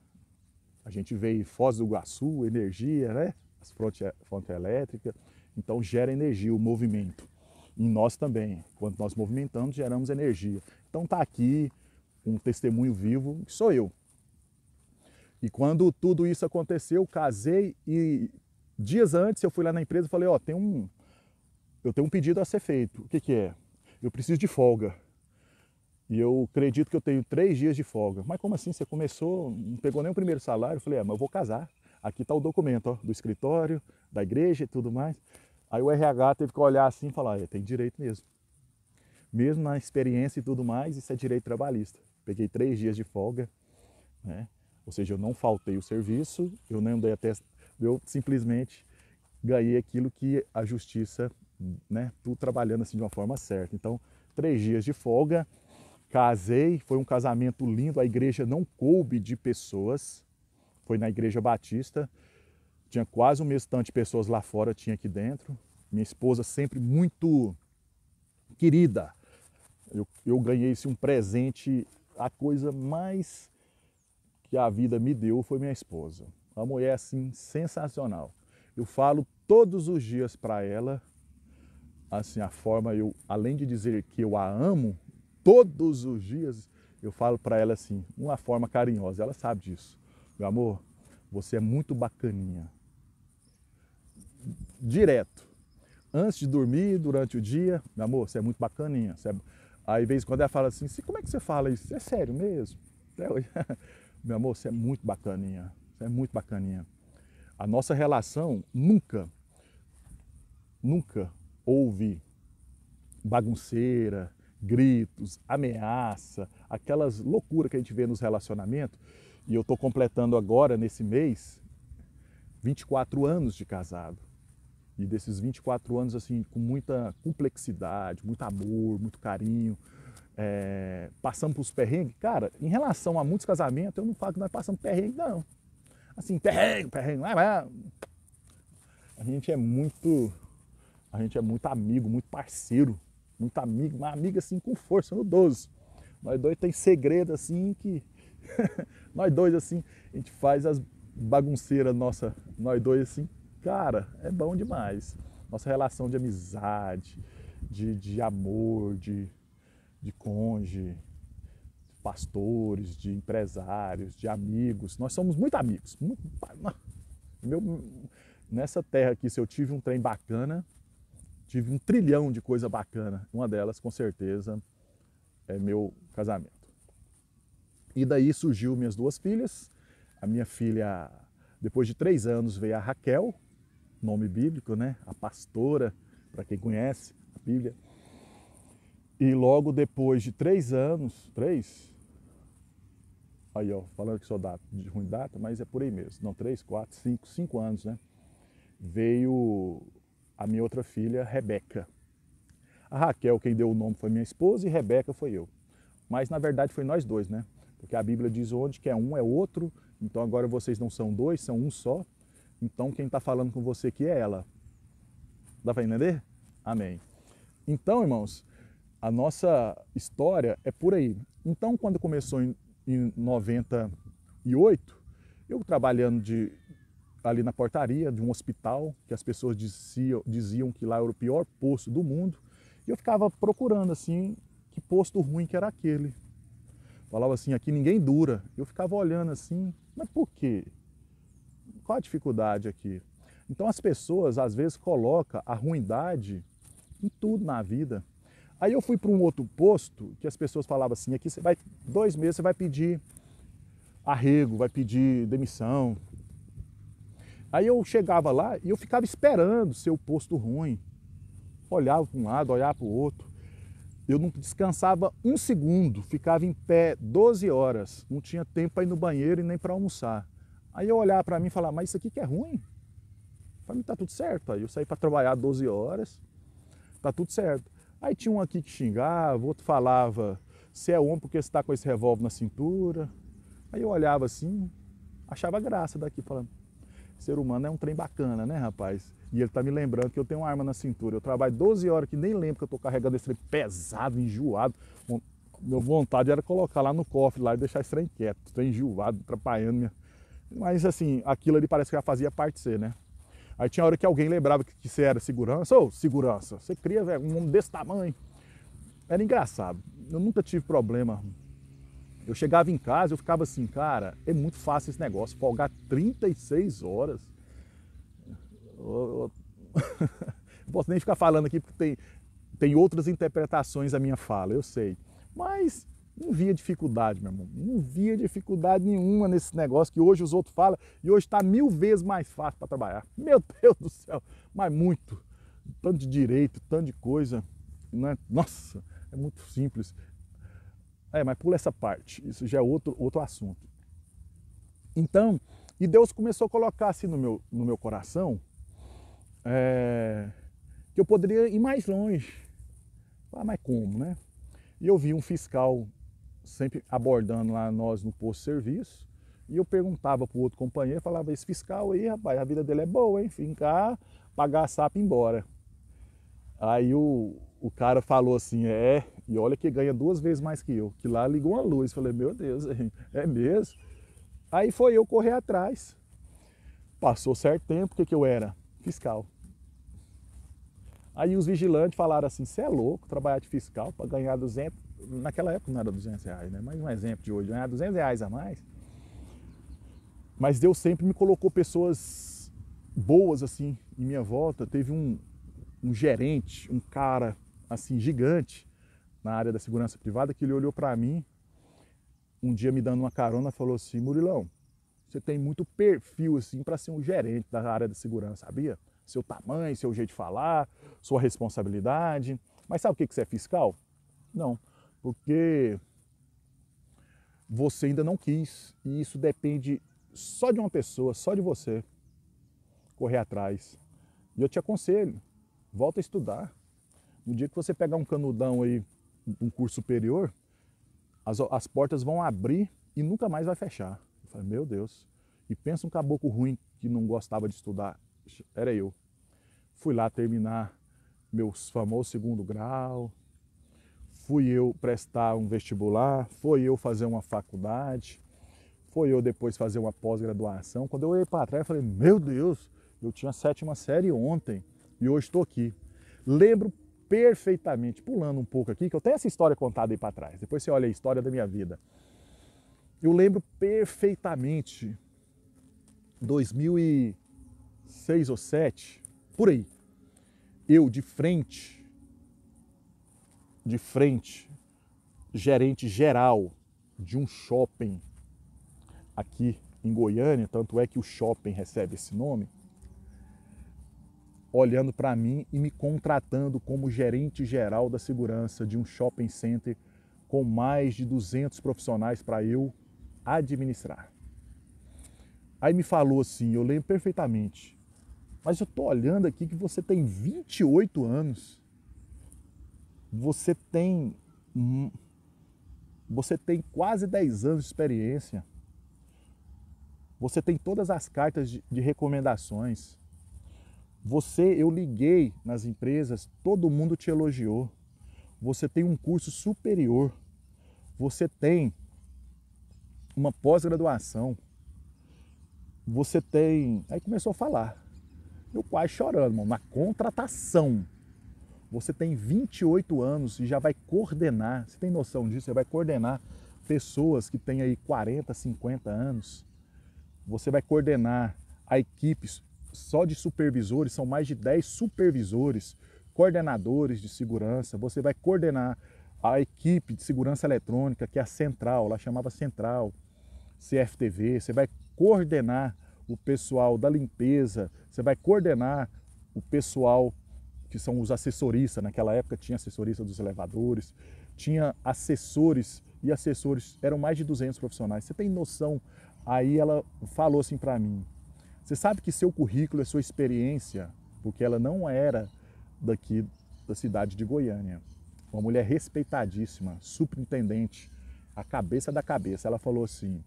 A gente vê Foz do Iguaçu, energia, né? As fontes fonte elétrica, então gera energia o movimento. Em nós também, quando nós movimentamos, geramos energia. Então está aqui um testemunho vivo que sou eu. E quando tudo isso aconteceu, casei e Dias antes eu fui lá na empresa e falei, ó, oh, tem um. Eu tenho um pedido a ser feito. O que, que é? Eu preciso de folga. E eu acredito que eu tenho três dias de folga. Mas como assim? Você começou, não pegou nem o primeiro salário? Eu falei, é, mas eu vou casar. Aqui está o documento, ó, do escritório, da igreja e tudo mais. Aí o RH teve que olhar assim e falar, é, tem direito mesmo. Mesmo na experiência e tudo mais, isso é direito trabalhista. Peguei três dias de folga, né? Ou seja, eu não faltei o serviço, eu não dei eu simplesmente ganhei aquilo que a justiça, né, tudo trabalhando assim de uma forma certa. Então, três dias de folga, casei, foi um casamento lindo, a igreja não coube de pessoas, foi na igreja batista, tinha quase mês de tanto de pessoas lá fora, tinha aqui dentro. Minha esposa sempre muito querida. Eu, eu ganhei esse assim, um presente, a coisa mais que a vida me deu foi minha esposa. Uma mulher assim sensacional. Eu falo todos os dias para ela assim a forma eu, além de dizer que eu a amo, todos os dias eu falo para ela assim, uma forma carinhosa. Ela sabe disso. Meu amor, você é muito bacaninha. Direto. Antes de dormir, durante o dia, meu amor, você é muito bacaninha. Você é... Aí, de vez em quando, ela fala assim: como é que você fala isso? É sério mesmo? <laughs> meu amor, você é muito bacaninha. É muito bacaninha. A nossa relação nunca, nunca houve bagunceira, gritos, ameaça, aquelas loucuras que a gente vê nos relacionamentos. E eu estou completando agora, nesse mês, 24 anos de casado. E desses 24 anos, assim, com muita complexidade, muito amor, muito carinho, é, passamos por perrengues. Cara, em relação a muitos casamentos, eu não falo que nós passamos perrengue, não assim, perrengue, perrengue, lá vai. A gente é muito, a gente é muito amigo, muito parceiro, muito amigo, uma amiga assim com força no 12. Nós dois tem segredo assim que <laughs> nós dois assim, a gente faz as bagunceiras nossa, nós dois assim, cara, é bom demais. Nossa relação de amizade, de, de amor, de, de cônjuge, pastores, de empresários, de amigos. Nós somos muito amigos. Meu... nessa terra aqui, se eu tive um trem bacana, tive um trilhão de coisa bacana. Uma delas, com certeza, é meu casamento. E daí surgiu minhas duas filhas. A minha filha, depois de três anos, veio a Raquel, nome bíblico, né? A pastora, para quem conhece a Bíblia. E logo depois de três anos, três, Aí, ó, falando que sou data, de ruim data, mas é por aí mesmo. Não, três, quatro, cinco, cinco anos, né? Veio a minha outra filha, Rebeca. A Raquel, quem deu o nome foi minha esposa, e Rebeca foi eu. Mas, na verdade, foi nós dois, né? Porque a Bíblia diz onde que é um, é outro. Então, agora vocês não são dois, são um só. Então, quem está falando com você aqui é ela. Dá para entender? Amém. Então, irmãos, a nossa história é por aí. Então, quando começou em em 98, eu trabalhando de, ali na portaria de um hospital, que as pessoas diziam, diziam que lá era o pior posto do mundo, e eu ficava procurando assim, que posto ruim que era aquele. Falava assim, aqui ninguém dura. Eu ficava olhando assim, mas por quê? Qual a dificuldade aqui? Então as pessoas às vezes colocam a ruindade em tudo na vida. Aí eu fui para um outro posto que as pessoas falavam assim: aqui você vai, dois meses você vai pedir arrego, vai pedir demissão. Aí eu chegava lá e eu ficava esperando ser o posto ruim. Olhava para um lado, olhava para o outro. Eu não descansava um segundo, ficava em pé 12 horas, não tinha tempo para ir no banheiro e nem para almoçar. Aí eu olhava para mim e falava, mas isso aqui que é ruim? Para mim está tudo certo. Aí eu saí para trabalhar 12 horas, está tudo certo. Aí tinha um aqui que xingava, outro falava, você é homem porque está com esse revólver na cintura. Aí eu olhava assim, achava graça daqui, falando, ser humano é um trem bacana, né, rapaz? E ele tá me lembrando que eu tenho uma arma na cintura. Eu trabalho 12 horas que nem lembro que eu tô carregando esse trem pesado, enjoado. Minha vontade era colocar lá no cofre lá e deixar esse trem quieto, trem enjoado, atrapalhando minha. Mas assim, aquilo ali parece que já fazia parte ser, né? Aí tinha hora que alguém lembrava que, que você era segurança. Ô, oh, segurança, você cria véio, um homem desse tamanho. Era engraçado. Eu nunca tive problema. Eu chegava em casa, eu ficava assim, cara, é muito fácil esse negócio, folgar 36 horas. Eu, <laughs> eu... não posso nem ficar falando aqui porque tem, tem outras interpretações da minha fala, eu sei. Mas não via dificuldade, meu irmão. Não via dificuldade nenhuma nesse negócio que hoje os outros falam e hoje está mil vezes mais fácil para trabalhar. <laughs> Meu Deus do céu, mas muito. Tanto de direito, tanto de coisa. Né? Nossa, é muito simples. É, mas pula essa parte. Isso já é outro, outro assunto. Então, e Deus começou a colocar assim no meu, no meu coração é, que eu poderia ir mais longe. Ah, mas como, né? E eu vi um fiscal sempre abordando lá nós no posto de serviço. E eu perguntava para o outro companheiro, falava, esse fiscal aí, rapaz, a vida dele é boa, hein? Fincar, pagar a SAP e embora. Aí o, o cara falou assim, é, e olha que ganha duas vezes mais que eu. Que lá ligou uma luz. Falei, meu Deus, é mesmo? Aí foi eu correr atrás. Passou certo tempo, o que, que eu era? Fiscal. Aí os vigilantes falaram assim, você é louco trabalhar de fiscal para ganhar 200 naquela época não era 200 reais, né? Mas um exemplo de hoje, ganhar 200 reais a mais. Mas Deus sempre me colocou pessoas boas assim em minha volta. Teve um, um gerente, um cara assim gigante na área da segurança privada que ele olhou para mim um dia me dando uma carona falou assim, Murilão, você tem muito perfil assim para ser um gerente da área da segurança, sabia? Seu tamanho, seu jeito de falar, sua responsabilidade. Mas sabe o que que você é fiscal? Não porque você ainda não quis e isso depende só de uma pessoa, só de você correr atrás. E eu te aconselho, volta a estudar. No dia que você pegar um canudão aí, um curso superior, as, as portas vão abrir e nunca mais vai fechar. Eu falei, meu Deus. E pensa um caboclo ruim que não gostava de estudar. Era eu. Fui lá terminar meu famoso segundo grau, fui eu prestar um vestibular, foi eu fazer uma faculdade, foi eu depois fazer uma pós-graduação. Quando eu olhei para trás, eu falei: Meu Deus, eu tinha a sétima série ontem e hoje estou aqui. Lembro perfeitamente, pulando um pouco aqui, que eu tenho essa história contada aí para trás. Depois você olha a história da minha vida. Eu lembro perfeitamente 2006 ou 7, por aí. Eu de frente de frente, gerente geral de um shopping aqui em Goiânia, tanto é que o shopping recebe esse nome, olhando para mim e me contratando como gerente geral da segurança de um shopping center com mais de 200 profissionais para eu administrar. Aí me falou assim, eu lembro perfeitamente, mas eu tô olhando aqui que você tem 28 anos você tem você tem quase 10 anos de experiência. Você tem todas as cartas de, de recomendações. Você, eu liguei nas empresas, todo mundo te elogiou. Você tem um curso superior. Você tem uma pós-graduação. Você tem. Aí começou a falar. Meu pai chorando, mano, na contratação. Você tem 28 anos e já vai coordenar, você tem noção disso, você vai coordenar pessoas que têm aí 40, 50 anos. Você vai coordenar a equipes só de supervisores, são mais de 10 supervisores, coordenadores de segurança. Você vai coordenar a equipe de segurança eletrônica, que é a central, lá chamava central, CFTV. Você vai coordenar o pessoal da limpeza, você vai coordenar o pessoal que são os assessoristas. Naquela época tinha assessorista dos elevadores, tinha assessores e assessores, eram mais de 200 profissionais. Você tem noção? Aí ela falou assim para mim: Você sabe que seu currículo é sua experiência, porque ela não era daqui da cidade de Goiânia. Uma mulher respeitadíssima, superintendente, a cabeça da cabeça. Ela falou assim: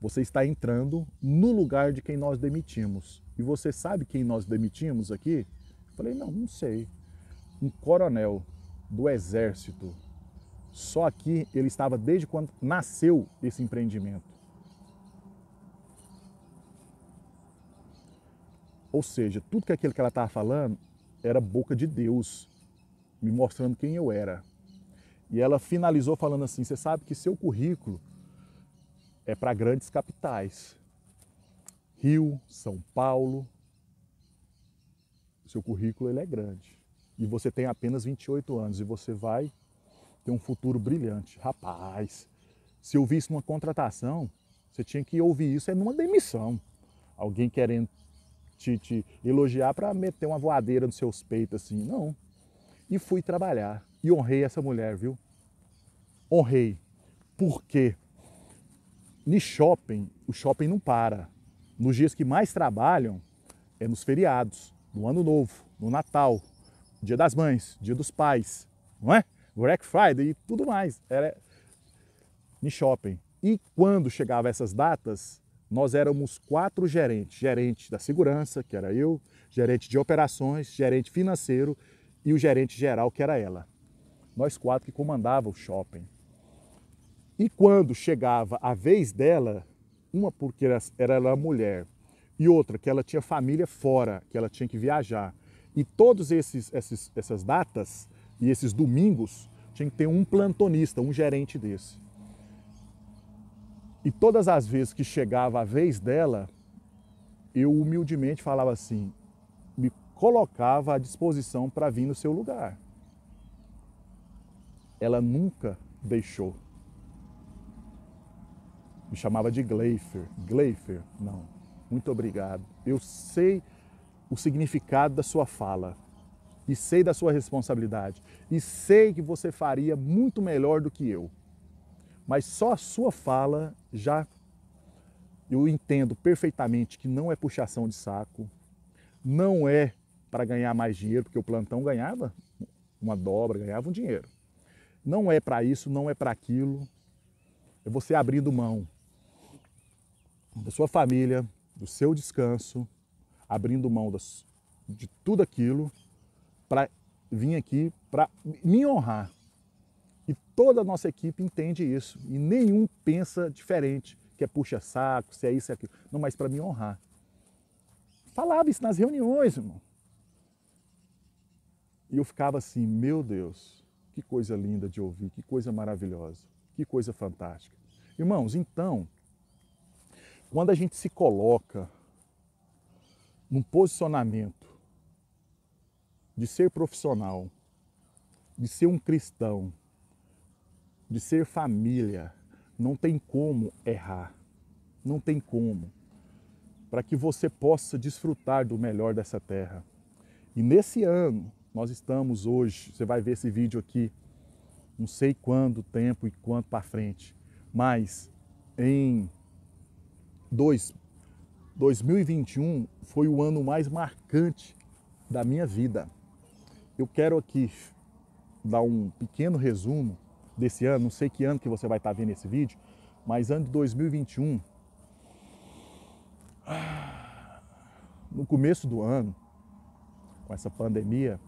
Você está entrando no lugar de quem nós demitimos. E você sabe quem nós demitimos aqui? Falei, não, não sei. Um coronel do exército. Só que ele estava desde quando nasceu esse empreendimento. Ou seja, tudo que aquilo que ela estava falando era boca de Deus, me mostrando quem eu era. E ela finalizou falando assim: você sabe que seu currículo é para grandes capitais. Rio, São Paulo, seu currículo ele é grande. E você tem apenas 28 anos e você vai ter um futuro brilhante. Rapaz, se eu visse uma contratação, você tinha que ouvir isso é numa demissão. Alguém querendo te, te elogiar para meter uma voadeira nos seus peitos assim. Não. E fui trabalhar. E honrei essa mulher, viu? Honrei. Por quê? No shopping, o shopping não para. Nos dias que mais trabalham é nos feriados no Ano Novo, no Natal, Dia das Mães, Dia dos Pais, não é? Black Friday e tudo mais. Era em shopping. E quando chegava essas datas, nós éramos quatro gerentes: gerente da segurança, que era eu, gerente de operações, gerente financeiro e o gerente geral, que era ela. Nós quatro que comandava o shopping. E quando chegava a vez dela, uma porque era, era ela mulher e outra, que ela tinha família fora, que ela tinha que viajar. E todas essas datas e esses domingos tinha que ter um plantonista, um gerente desse. E todas as vezes que chegava a vez dela, eu humildemente falava assim, me colocava à disposição para vir no seu lugar. Ela nunca deixou. Me chamava de Gleifer. Gleifer, não. Muito obrigado. Eu sei o significado da sua fala e sei da sua responsabilidade e sei que você faria muito melhor do que eu. Mas só a sua fala já eu entendo perfeitamente que não é puxação de saco, não é para ganhar mais dinheiro, porque o plantão ganhava uma dobra, ganhava um dinheiro. Não é para isso, não é para aquilo. É você abrindo mão da sua família, do seu descanso, abrindo mão das, de tudo aquilo para vir aqui para me honrar. E toda a nossa equipe entende isso. E nenhum pensa diferente, que é puxa-saco, se é isso, se é aquilo. Não, mas para me honrar. Falava isso nas reuniões, irmão. E eu ficava assim, meu Deus, que coisa linda de ouvir, que coisa maravilhosa, que coisa fantástica. Irmãos, então, quando a gente se coloca num posicionamento de ser profissional, de ser um cristão, de ser família, não tem como errar. Não tem como. Para que você possa desfrutar do melhor dessa terra. E nesse ano, nós estamos hoje, você vai ver esse vídeo aqui, não sei quando, tempo e quanto para frente, mas em Dois, 2021 foi o ano mais marcante da minha vida. Eu quero aqui dar um pequeno resumo desse ano, não sei que ano que você vai estar tá vendo esse vídeo, mas ano de 2021, no começo do ano, com essa pandemia,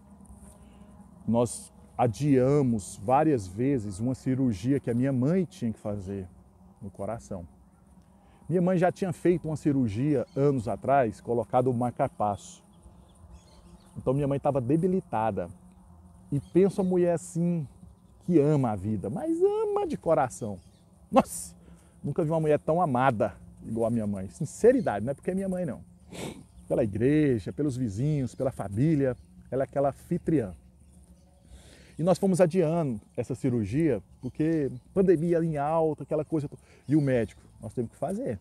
nós adiamos várias vezes uma cirurgia que a minha mãe tinha que fazer no coração. Minha mãe já tinha feito uma cirurgia anos atrás, colocado o marcapasso. Então minha mãe estava debilitada. E penso a mulher assim, que ama a vida, mas ama de coração. Nossa, nunca vi uma mulher tão amada igual a minha mãe. Sinceridade, não é porque é minha mãe, não. Pela igreja, pelos vizinhos, pela família, ela é aquela anfitriã. E nós fomos adiando essa cirurgia, porque pandemia em alta, aquela coisa. E o médico, nós temos que fazer.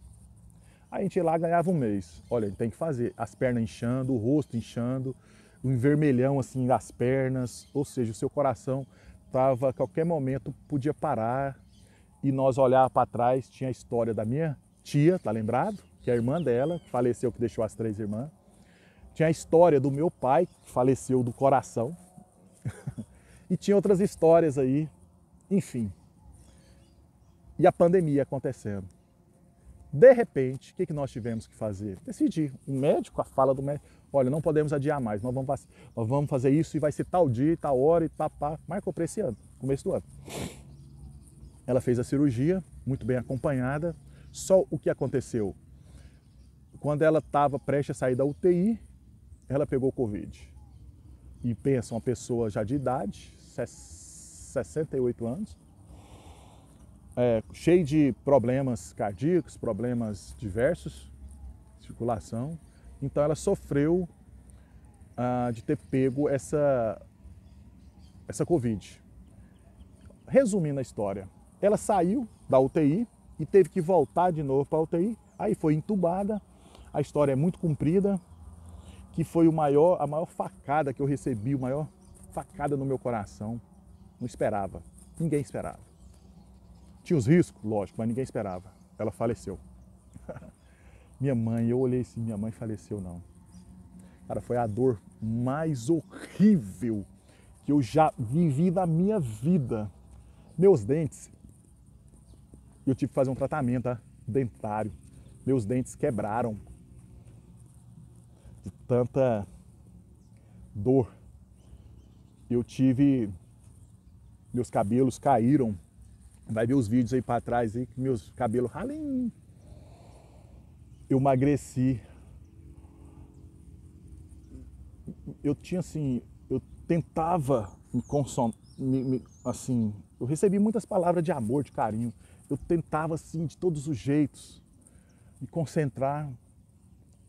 a gente ia lá ganhava um mês. Olha, tem que fazer. As pernas inchando, o rosto inchando, um vermelhão assim das pernas, ou seja, o seu coração estava a qualquer momento podia parar e nós olhar para trás tinha a história da minha tia, tá lembrado? Que é a irmã dela, que faleceu, que deixou as três irmãs. Tinha a história do meu pai, que faleceu do coração. <laughs> e tinha outras histórias aí, enfim. E a pandemia acontecendo. De repente, o que, que nós tivemos que fazer? Decidir. O médico, a fala do médico, olha, não podemos adiar mais, nós vamos, nós vamos fazer isso e vai ser tal dia, tal hora e papá. Marcou para esse ano, começo do ano. Ela fez a cirurgia, muito bem acompanhada. Só o que aconteceu? Quando ela estava prestes a sair da UTI, ela pegou Covid. E pensa, uma pessoa já de idade, 68 anos, é, cheio de problemas cardíacos, problemas diversos, circulação. Então ela sofreu ah, de ter pego essa, essa Covid. Resumindo a história, ela saiu da UTI e teve que voltar de novo para a UTI. Aí foi entubada. A história é muito comprida, que foi o maior, a maior facada que eu recebi, a maior facada no meu coração. Não esperava, ninguém esperava. Tinha os riscos, lógico, mas ninguém esperava. Ela faleceu. <laughs> minha mãe, eu olhei assim, minha mãe faleceu não. Cara, foi a dor mais horrível que eu já vivi na minha vida. Meus dentes, eu tive que fazer um tratamento tá? dentário. Meus dentes quebraram de tanta dor. Eu tive, meus cabelos caíram Vai ver os vídeos aí para trás aí que meus cabelos ralinho. Eu emagreci. Eu tinha assim, eu tentava me consolar, assim, eu recebi muitas palavras de amor, de carinho. Eu tentava assim de todos os jeitos me concentrar,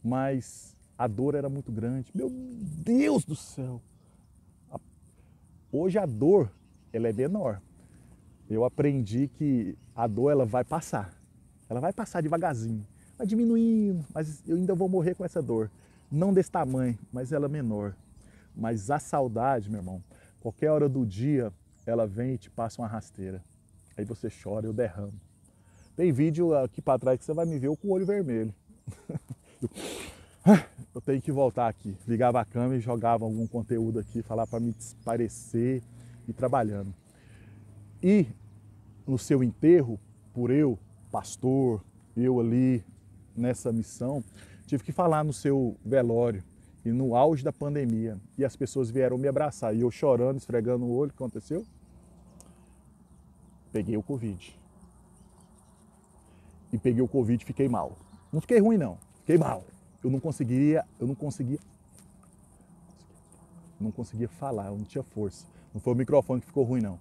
mas a dor era muito grande. Meu Deus do céu. Hoje a dor ela é menor, eu aprendi que a dor ela vai passar. Ela vai passar devagarzinho, vai diminuindo, mas eu ainda vou morrer com essa dor. Não desse tamanho, mas ela é menor. Mas a saudade, meu irmão, qualquer hora do dia, ela vem e te passa uma rasteira. Aí você chora, eu derramo. Tem vídeo aqui para trás que você vai me ver com o olho vermelho. <laughs> eu tenho que voltar aqui. Ligava a câmera e jogava algum conteúdo aqui, falar para me desaparecer e trabalhando. E no seu enterro, por eu, pastor, eu ali nessa missão, tive que falar no seu velório e no auge da pandemia. E as pessoas vieram me abraçar e eu chorando, esfregando o olho, o que aconteceu? Peguei o Covid. E peguei o Covid e fiquei mal. Não fiquei ruim, não. Fiquei mal. Eu não conseguiria, eu não conseguia. Não conseguia falar, eu não tinha força. Não foi o microfone que ficou ruim, não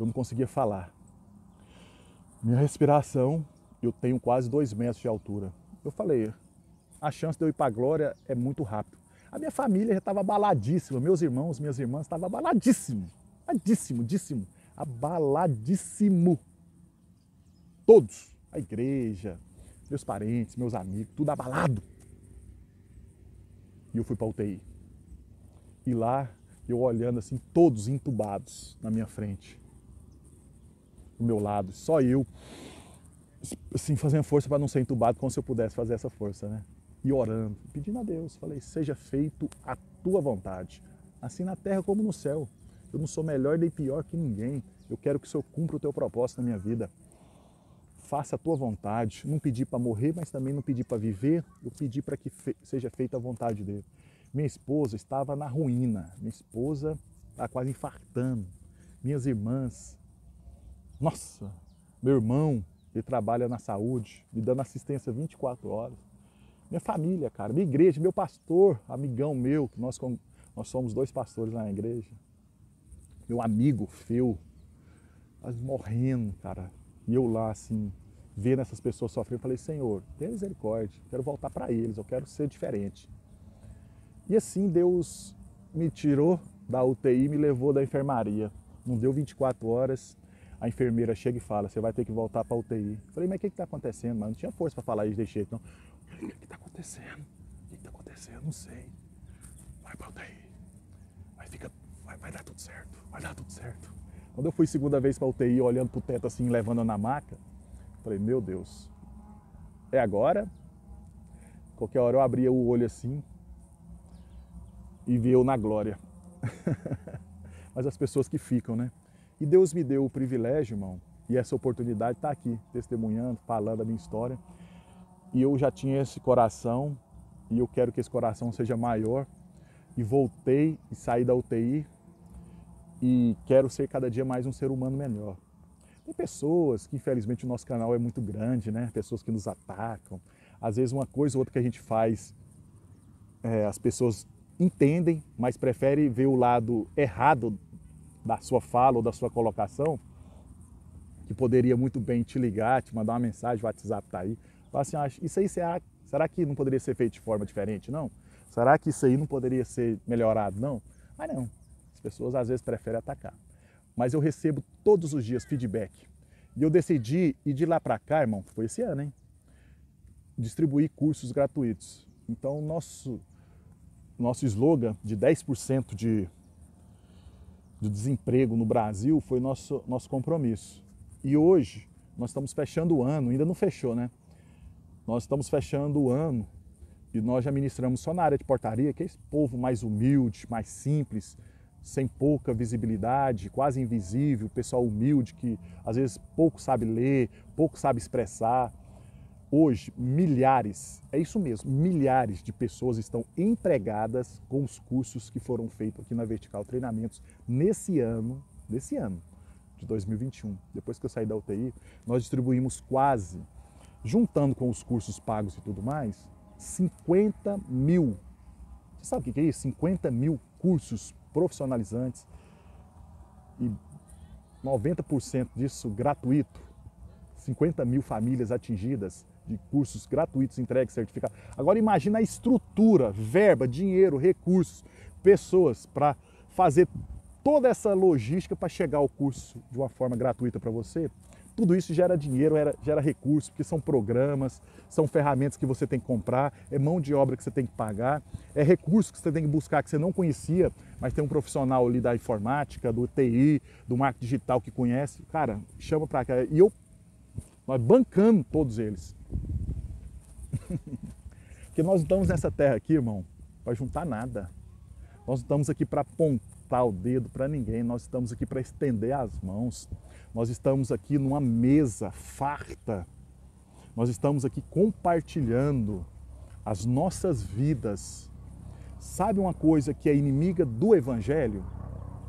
eu não conseguia falar. Minha respiração, eu tenho quase dois metros de altura. Eu falei, a chance de eu ir para a glória é muito rápido. A minha família já estava abaladíssima, meus irmãos, minhas irmãs estavam abaladíssimos, abaladíssimo, díssimo, abaladíssimo. Todos, a igreja, meus parentes, meus amigos, tudo abalado. E eu fui para UTI. E lá, eu olhando assim, todos entubados na minha frente pro meu lado, só eu, assim, fazendo força para não ser entubado, como se eu pudesse fazer essa força, né? E orando, pedindo a Deus, falei, seja feito a tua vontade, assim na terra como no céu. Eu não sou melhor nem pior que ninguém. Eu quero que o Senhor cumpra o teu propósito na minha vida. Faça a tua vontade. Não pedi para morrer, mas também não pedi para viver. Eu pedi para que fe seja feita a vontade dele. Minha esposa estava na ruína. Minha esposa está quase infartando. Minhas irmãs, nossa, meu irmão, ele trabalha na saúde, me dando assistência 24 horas. Minha família, cara, minha igreja, meu pastor, amigão meu, que nós, nós somos dois pastores na igreja. Meu amigo, Feu. mas morrendo, cara. E eu lá, assim, vendo essas pessoas sofrendo, eu falei, Senhor, tenha misericórdia, quero voltar para eles, eu quero ser diferente. E assim Deus me tirou da UTI e me levou da enfermaria. Não deu 24 horas, a enfermeira chega e fala, você vai ter que voltar para UTI. Eu falei, mas o que está acontecendo? Mas não tinha força para falar isso desse jeito, Então, O que está acontecendo? O que está acontecendo? Não sei. Vai para UTI. Aí fica, vai, vai dar tudo certo, vai dar tudo certo. Quando eu fui segunda vez para UTI, olhando para o teto assim, levando na maca, falei, meu Deus, é agora? Qualquer hora eu abria o olho assim e via eu na glória. <laughs> Mas as pessoas que ficam, né? E Deus me deu o privilégio, irmão, e essa oportunidade está aqui, testemunhando, falando a minha história. E eu já tinha esse coração, e eu quero que esse coração seja maior. E voltei e saí da UTI, e quero ser cada dia mais um ser humano melhor. Tem pessoas que, infelizmente, o nosso canal é muito grande, né? Pessoas que nos atacam. Às vezes, uma coisa ou outra que a gente faz, é, as pessoas entendem, mas preferem ver o lado errado da sua fala ou da sua colocação, que poderia muito bem te ligar, te mandar uma mensagem, o WhatsApp está aí. Fala assim, ah, isso aí será, será que não poderia ser feito de forma diferente? Não. Será que isso aí não poderia ser melhorado? Não. Mas ah, não. As pessoas às vezes preferem atacar. Mas eu recebo todos os dias feedback. E eu decidi, e de lá para cá, irmão, foi esse ano, hein? Distribuir cursos gratuitos. Então, nosso, nosso slogan de 10% de de desemprego no Brasil foi nosso, nosso compromisso. E hoje nós estamos fechando o ano, ainda não fechou, né? Nós estamos fechando o ano e nós já ministramos só na área de portaria, que é esse povo mais humilde, mais simples, sem pouca visibilidade, quase invisível, pessoal humilde que às vezes pouco sabe ler, pouco sabe expressar. Hoje, milhares, é isso mesmo, milhares de pessoas estão empregadas com os cursos que foram feitos aqui na Vertical Treinamentos nesse ano, nesse ano de 2021. Depois que eu saí da UTI, nós distribuímos quase, juntando com os cursos pagos e tudo mais, 50 mil. Você sabe o que é isso? 50 mil cursos profissionalizantes e 90% disso gratuito. 50 mil famílias atingidas de cursos gratuitos, entregues certificado. Agora imagina a estrutura, verba, dinheiro, recursos, pessoas para fazer toda essa logística para chegar ao curso de uma forma gratuita para você. Tudo isso gera dinheiro, gera, recurso, recursos, porque são programas, são ferramentas que você tem que comprar, é mão de obra que você tem que pagar, é recurso que você tem que buscar que você não conhecia, mas tem um profissional ali da informática, do TI, do marketing digital que conhece. Cara, chama para cá. E eu nós bancamos todos eles. <laughs> Porque nós não estamos nessa terra aqui, irmão, para juntar nada. Nós não estamos aqui para apontar o dedo para ninguém, nós estamos aqui para estender as mãos. Nós estamos aqui numa mesa farta. Nós estamos aqui compartilhando as nossas vidas. Sabe uma coisa que é inimiga do evangelho?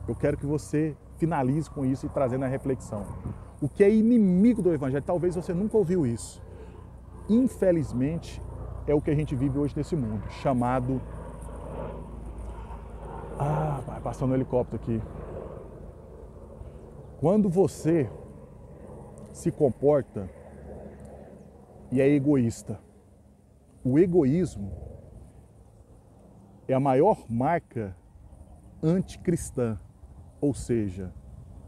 Eu quero que você finalize com isso e trazendo a reflexão. O que é inimigo do Evangelho, talvez você nunca ouviu isso. Infelizmente, é o que a gente vive hoje nesse mundo, chamado. Ah, vai passando um helicóptero aqui. Quando você se comporta e é egoísta. O egoísmo é a maior marca anticristã ou seja,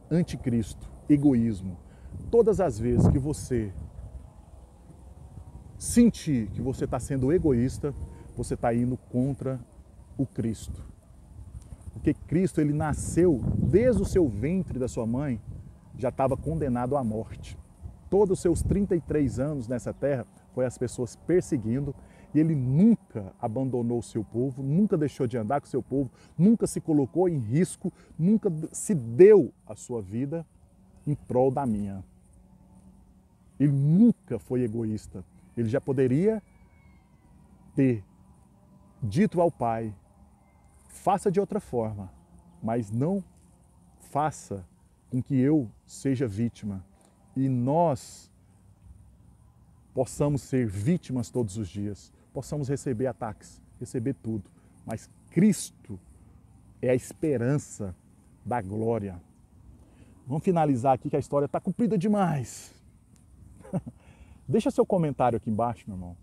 anticristo, egoísmo. Todas as vezes que você sentir que você está sendo egoísta, você está indo contra o Cristo. Porque Cristo, ele nasceu desde o seu ventre da sua mãe, já estava condenado à morte. Todos os seus 33 anos nessa terra, foi as pessoas perseguindo e ele nunca abandonou o seu povo, nunca deixou de andar com o seu povo, nunca se colocou em risco, nunca se deu a sua vida em prol da minha. Ele nunca foi egoísta. Ele já poderia ter dito ao pai: faça de outra forma, mas não faça com que eu seja vítima e nós possamos ser vítimas todos os dias possamos receber ataques, receber tudo. Mas Cristo é a esperança da glória. Vamos finalizar aqui que a história está cumprida demais. <laughs> Deixa seu comentário aqui embaixo, meu irmão.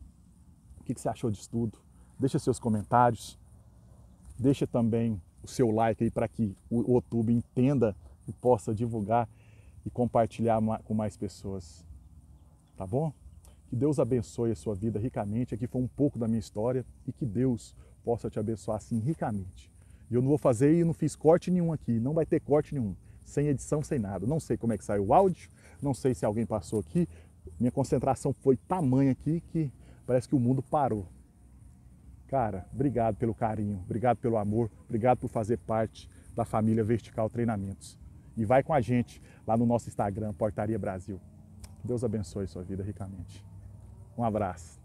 O que, você achou disso tudo? Deixa seus comentários. Deixa também o seu like aí para que o YouTube entenda e possa divulgar e compartilhar com mais pessoas. Tá bom? Que Deus abençoe a sua vida ricamente. Aqui foi um pouco da minha história e que Deus possa te abençoar assim ricamente. E eu não vou fazer e não fiz corte nenhum aqui, não vai ter corte nenhum, sem edição, sem nada. Não sei como é que saiu o áudio, não sei se alguém passou aqui. Minha concentração foi tamanha aqui que parece que o mundo parou. Cara, obrigado pelo carinho, obrigado pelo amor, obrigado por fazer parte da família Vertical Treinamentos. E vai com a gente lá no nosso Instagram, Portaria Brasil. Deus abençoe sua vida ricamente. Um abraço.